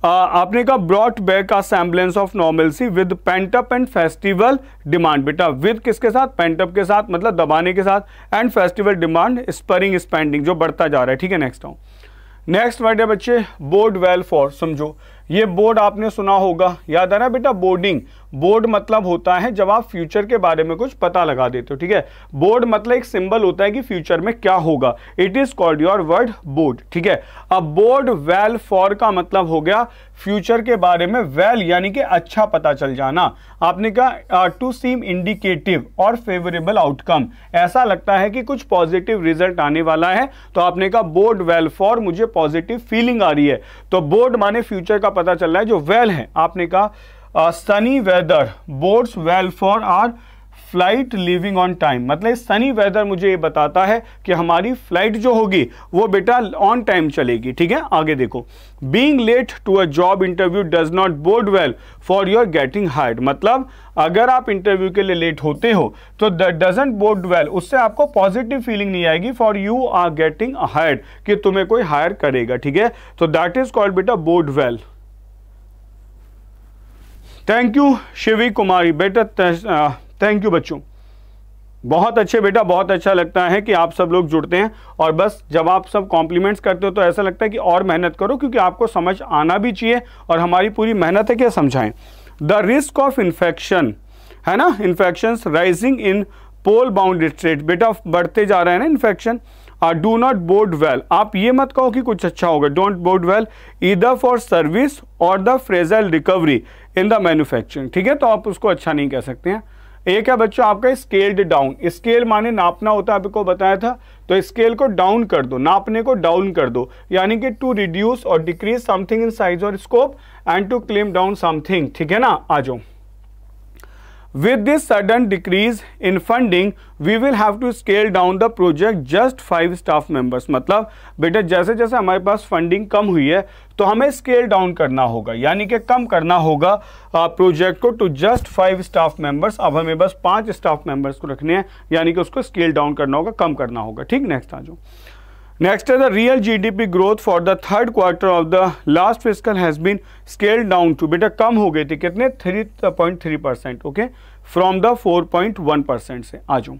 आपने कहा ब्रॉट बैक का semblance of normalcy with pent up and festival demand बेटा विद किसके साथ पेंटअप के साथ मतलब दबाने के साथ and festival demand spurring spending जो बढ़ता जा रहा है ठीक है नेक्स्ट आऊँ नेक्स्ट वर्ड है बच्चे बोर्ड वेल फॉर समझो ये बोर्ड आपने सुना होगा याद आ रहा है बेटा बोर्डिंग बोर्ड मतलब होता है जब आप फ्यूचर के बारे में कुछ पता लगा देते हो ठीक है बोर्ड मतलब एक सिंबल होता है कि फ्यूचर में क्या होगा it is called your word bode ठीक है अब बोर्ड वेल फॉर का मतलब हो गया फ्यूचर के बारे में वेल well, यानी कि अच्छा पता चल जाना आपने कहा टू सीम इंडिकेटिव और फेवरेबल आउटकम ऐसा लगता है कि कुछ पॉजिटिव रिजल्ट आने वाला है तो आपने कहा बोर्ड वेल फॉर मुझे पॉजिटिव फीलिंग आ रही है तो बोर्ड माने फ्यूचर का पता चल रहा है जो वेल well है आपने कहा sunny weather bodes well for our flight leaving on time मतलब सनी वेदर मुझे ये बताता है कि हमारी फ्लाइट जो होगी वो बेटा ऑन टाइम चलेगी ठीक है आगे देखो being late to a job interview does not bode well for your getting hired मतलब अगर आप इंटरव्यू के लिए लेट होते हो तो डजेंट बोर्ड वेल उससे आपको पॉजिटिव फीलिंग नहीं आएगी for you are getting hired कि तुम्हें कोई हायर करेगा ठीक है तो दैट इज कॉल्ड बेटा bode well thank you Shivi Kumari बेटा थैंक यू बच्चों बहुत अच्छे बेटा बहुत अच्छा लगता है कि आप सब लोग जुड़ते हैं और बस जब आप सब कॉम्प्लीमेंट्स करते हो तो ऐसा लगता है कि और मेहनत करो क्योंकि आपको समझ आना भी चाहिए और हमारी पूरी मेहनत है क्या समझाएं द रिस्क ऑफ इन्फेक्शन है ना infection rising in poll bound state बेटा बढ़ते जा रहे हैं ना infection do not bode well आप ये मत कहो कि कुछ अच्छा होगा डोंट बोर्ड वेल इधर फॉर सर्विस और the fragile recovery in the manufacturing ठीक है तो आप उसको अच्छा नहीं कह सकते हैं एक है बच्चों आपका स्केल्ड डाउन स्केल माने नापना होता है आपको बताया था तो स्केल को डाउन कर दो नापने को डाउन कर दो यानी कि टू रिड्यूस और डिक्रीज समथिंग इन साइज और scope and to clamp down something ठीक है ना आ जाओ With this sudden decrease in funding we will have to scale down the project just five staff members मतलब बेटा जैसे जैसे हमारे पास फंडिंग कम हुई है तो हमें स्केल डाउन करना होगा यानी कि कम करना होगा प्रोजेक्ट को to just five staff members अब हमें बस पांच स्टाफ मेंबर्स को रखने हैं यानी कि उसको स्केल डाउन करना होगा कम करना होगा ठीक नेक्स्ट आ जाओ Next है the real GDP growth for the third quarter of the last fiscal has been scaled down to बेटा कम हो गई थी कितने 3.3 percent okay from the 4.1 percent से आ जाऊँ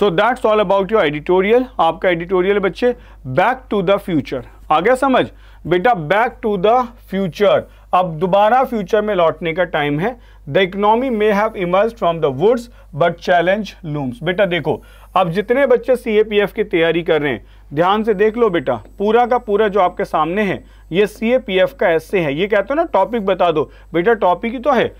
so that's all about your editorial आपका एडिटोरियल बच्चे बैक टू द फ्यूचर आ गया समझ बेटा बैक टू द फ्यूचर अब दोबारा फ्यूचर में लौटने का टाइम है the economy may have emerge from the woods but challenge looms बेटा देखो अब जितने बच्चे एफ़ की तैयारी कर रहे हैं ध्यान से देख लो बेटा पूरा का पूरा जो आपके सामने है ये एफ का ऐसे है ये कहते हो ना टॉपिक बता दो बेटा टॉपिक ही तो है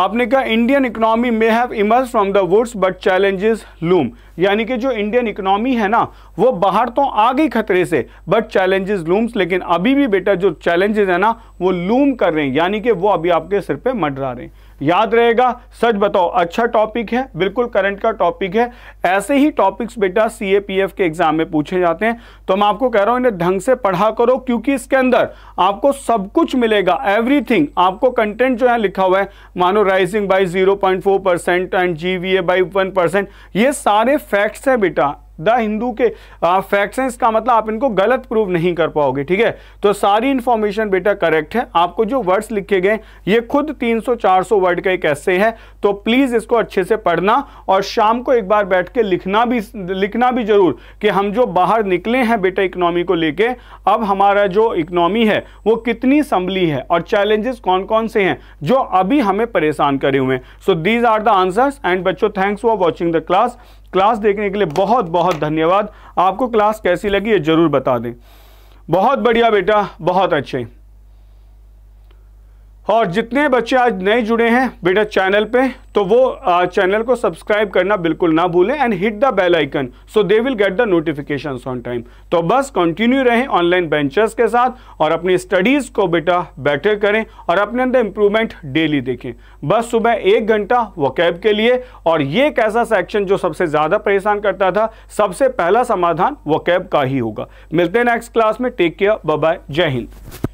आपने कहा Indian economy may have emerge from the woods but challenges loom यानी कि जो इंडियन इकोनॉमी है ना वो बाहर तो आ गई खतरे से बट चैलेंजेस लूम्स लेकिन अभी भी बेटा जो चैलेंजेस है ना वो लूम कर रहे हैं यानी कि वो अभी आपके सिर पे मडरा रहे हैं याद रहेगा सच बताओ अच्छा टॉपिक है बिल्कुल करंट का टॉपिक है ऐसे ही टॉपिक्स बेटा सी के एग्जाम में पूछे जाते हैं तो मैं आपको कह रहा हूं इन्हें ढंग से पढ़ा करो क्योंकि इसके अंदर आपको सब कुछ मिलेगा एवरीथिंग आपको कंटेंट जो है लिखा हुआ है मानो rising by zero point four percent and G V A by one percent ये सारे फैक्ट्स हैं बेटा द हिंदू के फैक्ट्स हैं इसका मतलब आप इनको गलत प्रूव नहीं कर पाओगे ठीक है तो सारी इंफॉर्मेशन बेटा करेक्ट है आपको जो वर्ड्स लिखे गए ये खुद 300-400 वर्ड का एक ऐसे है तो प्लीज़ इसको अच्छे से पढ़ना और शाम को एक बार बैठ के लिखना भी लिखना भी जरूर कि हम जो बाहर निकले हैं बेटा इकोनॉमी को लेके अब हमारा जो इकोनॉमी है वो कितनी संभली है और चैलेंजेस कौन कौन से हैं जो अभी हमें परेशान करे हुए हैं so these are the answers and बच्चों thanks for watching the class class देखने के लिए बहुत बहुत धन्यवाद आपको क्लास कैसी लगी ये ज़रूर बता दें बहुत बढ़िया बेटा बहुत अच्छे और जितने बच्चे आज नए जुड़े हैं बेटा चैनल पे तो वो चैनल को सब्सक्राइब करना बिल्कुल ना भूलें and hit the bell icon so they will get the notification on time तो बस कंटिन्यू रहें ऑनलाइन बेंचर्स के साथ और अपनी स्टडीज़ को बेटा बेटर करें और अपने अंदर इम्प्रूवमेंट डेली देखें बस सुबह एक घंटा वकैब के लिए और ये एक ऐसा सेक्शन जो सबसे ज़्यादा परेशान करता था सबसे पहला समाधान वकैब का ही होगा मिलते हैं नेक्स्ट क्लास में टेक केयर बाय जय हिंद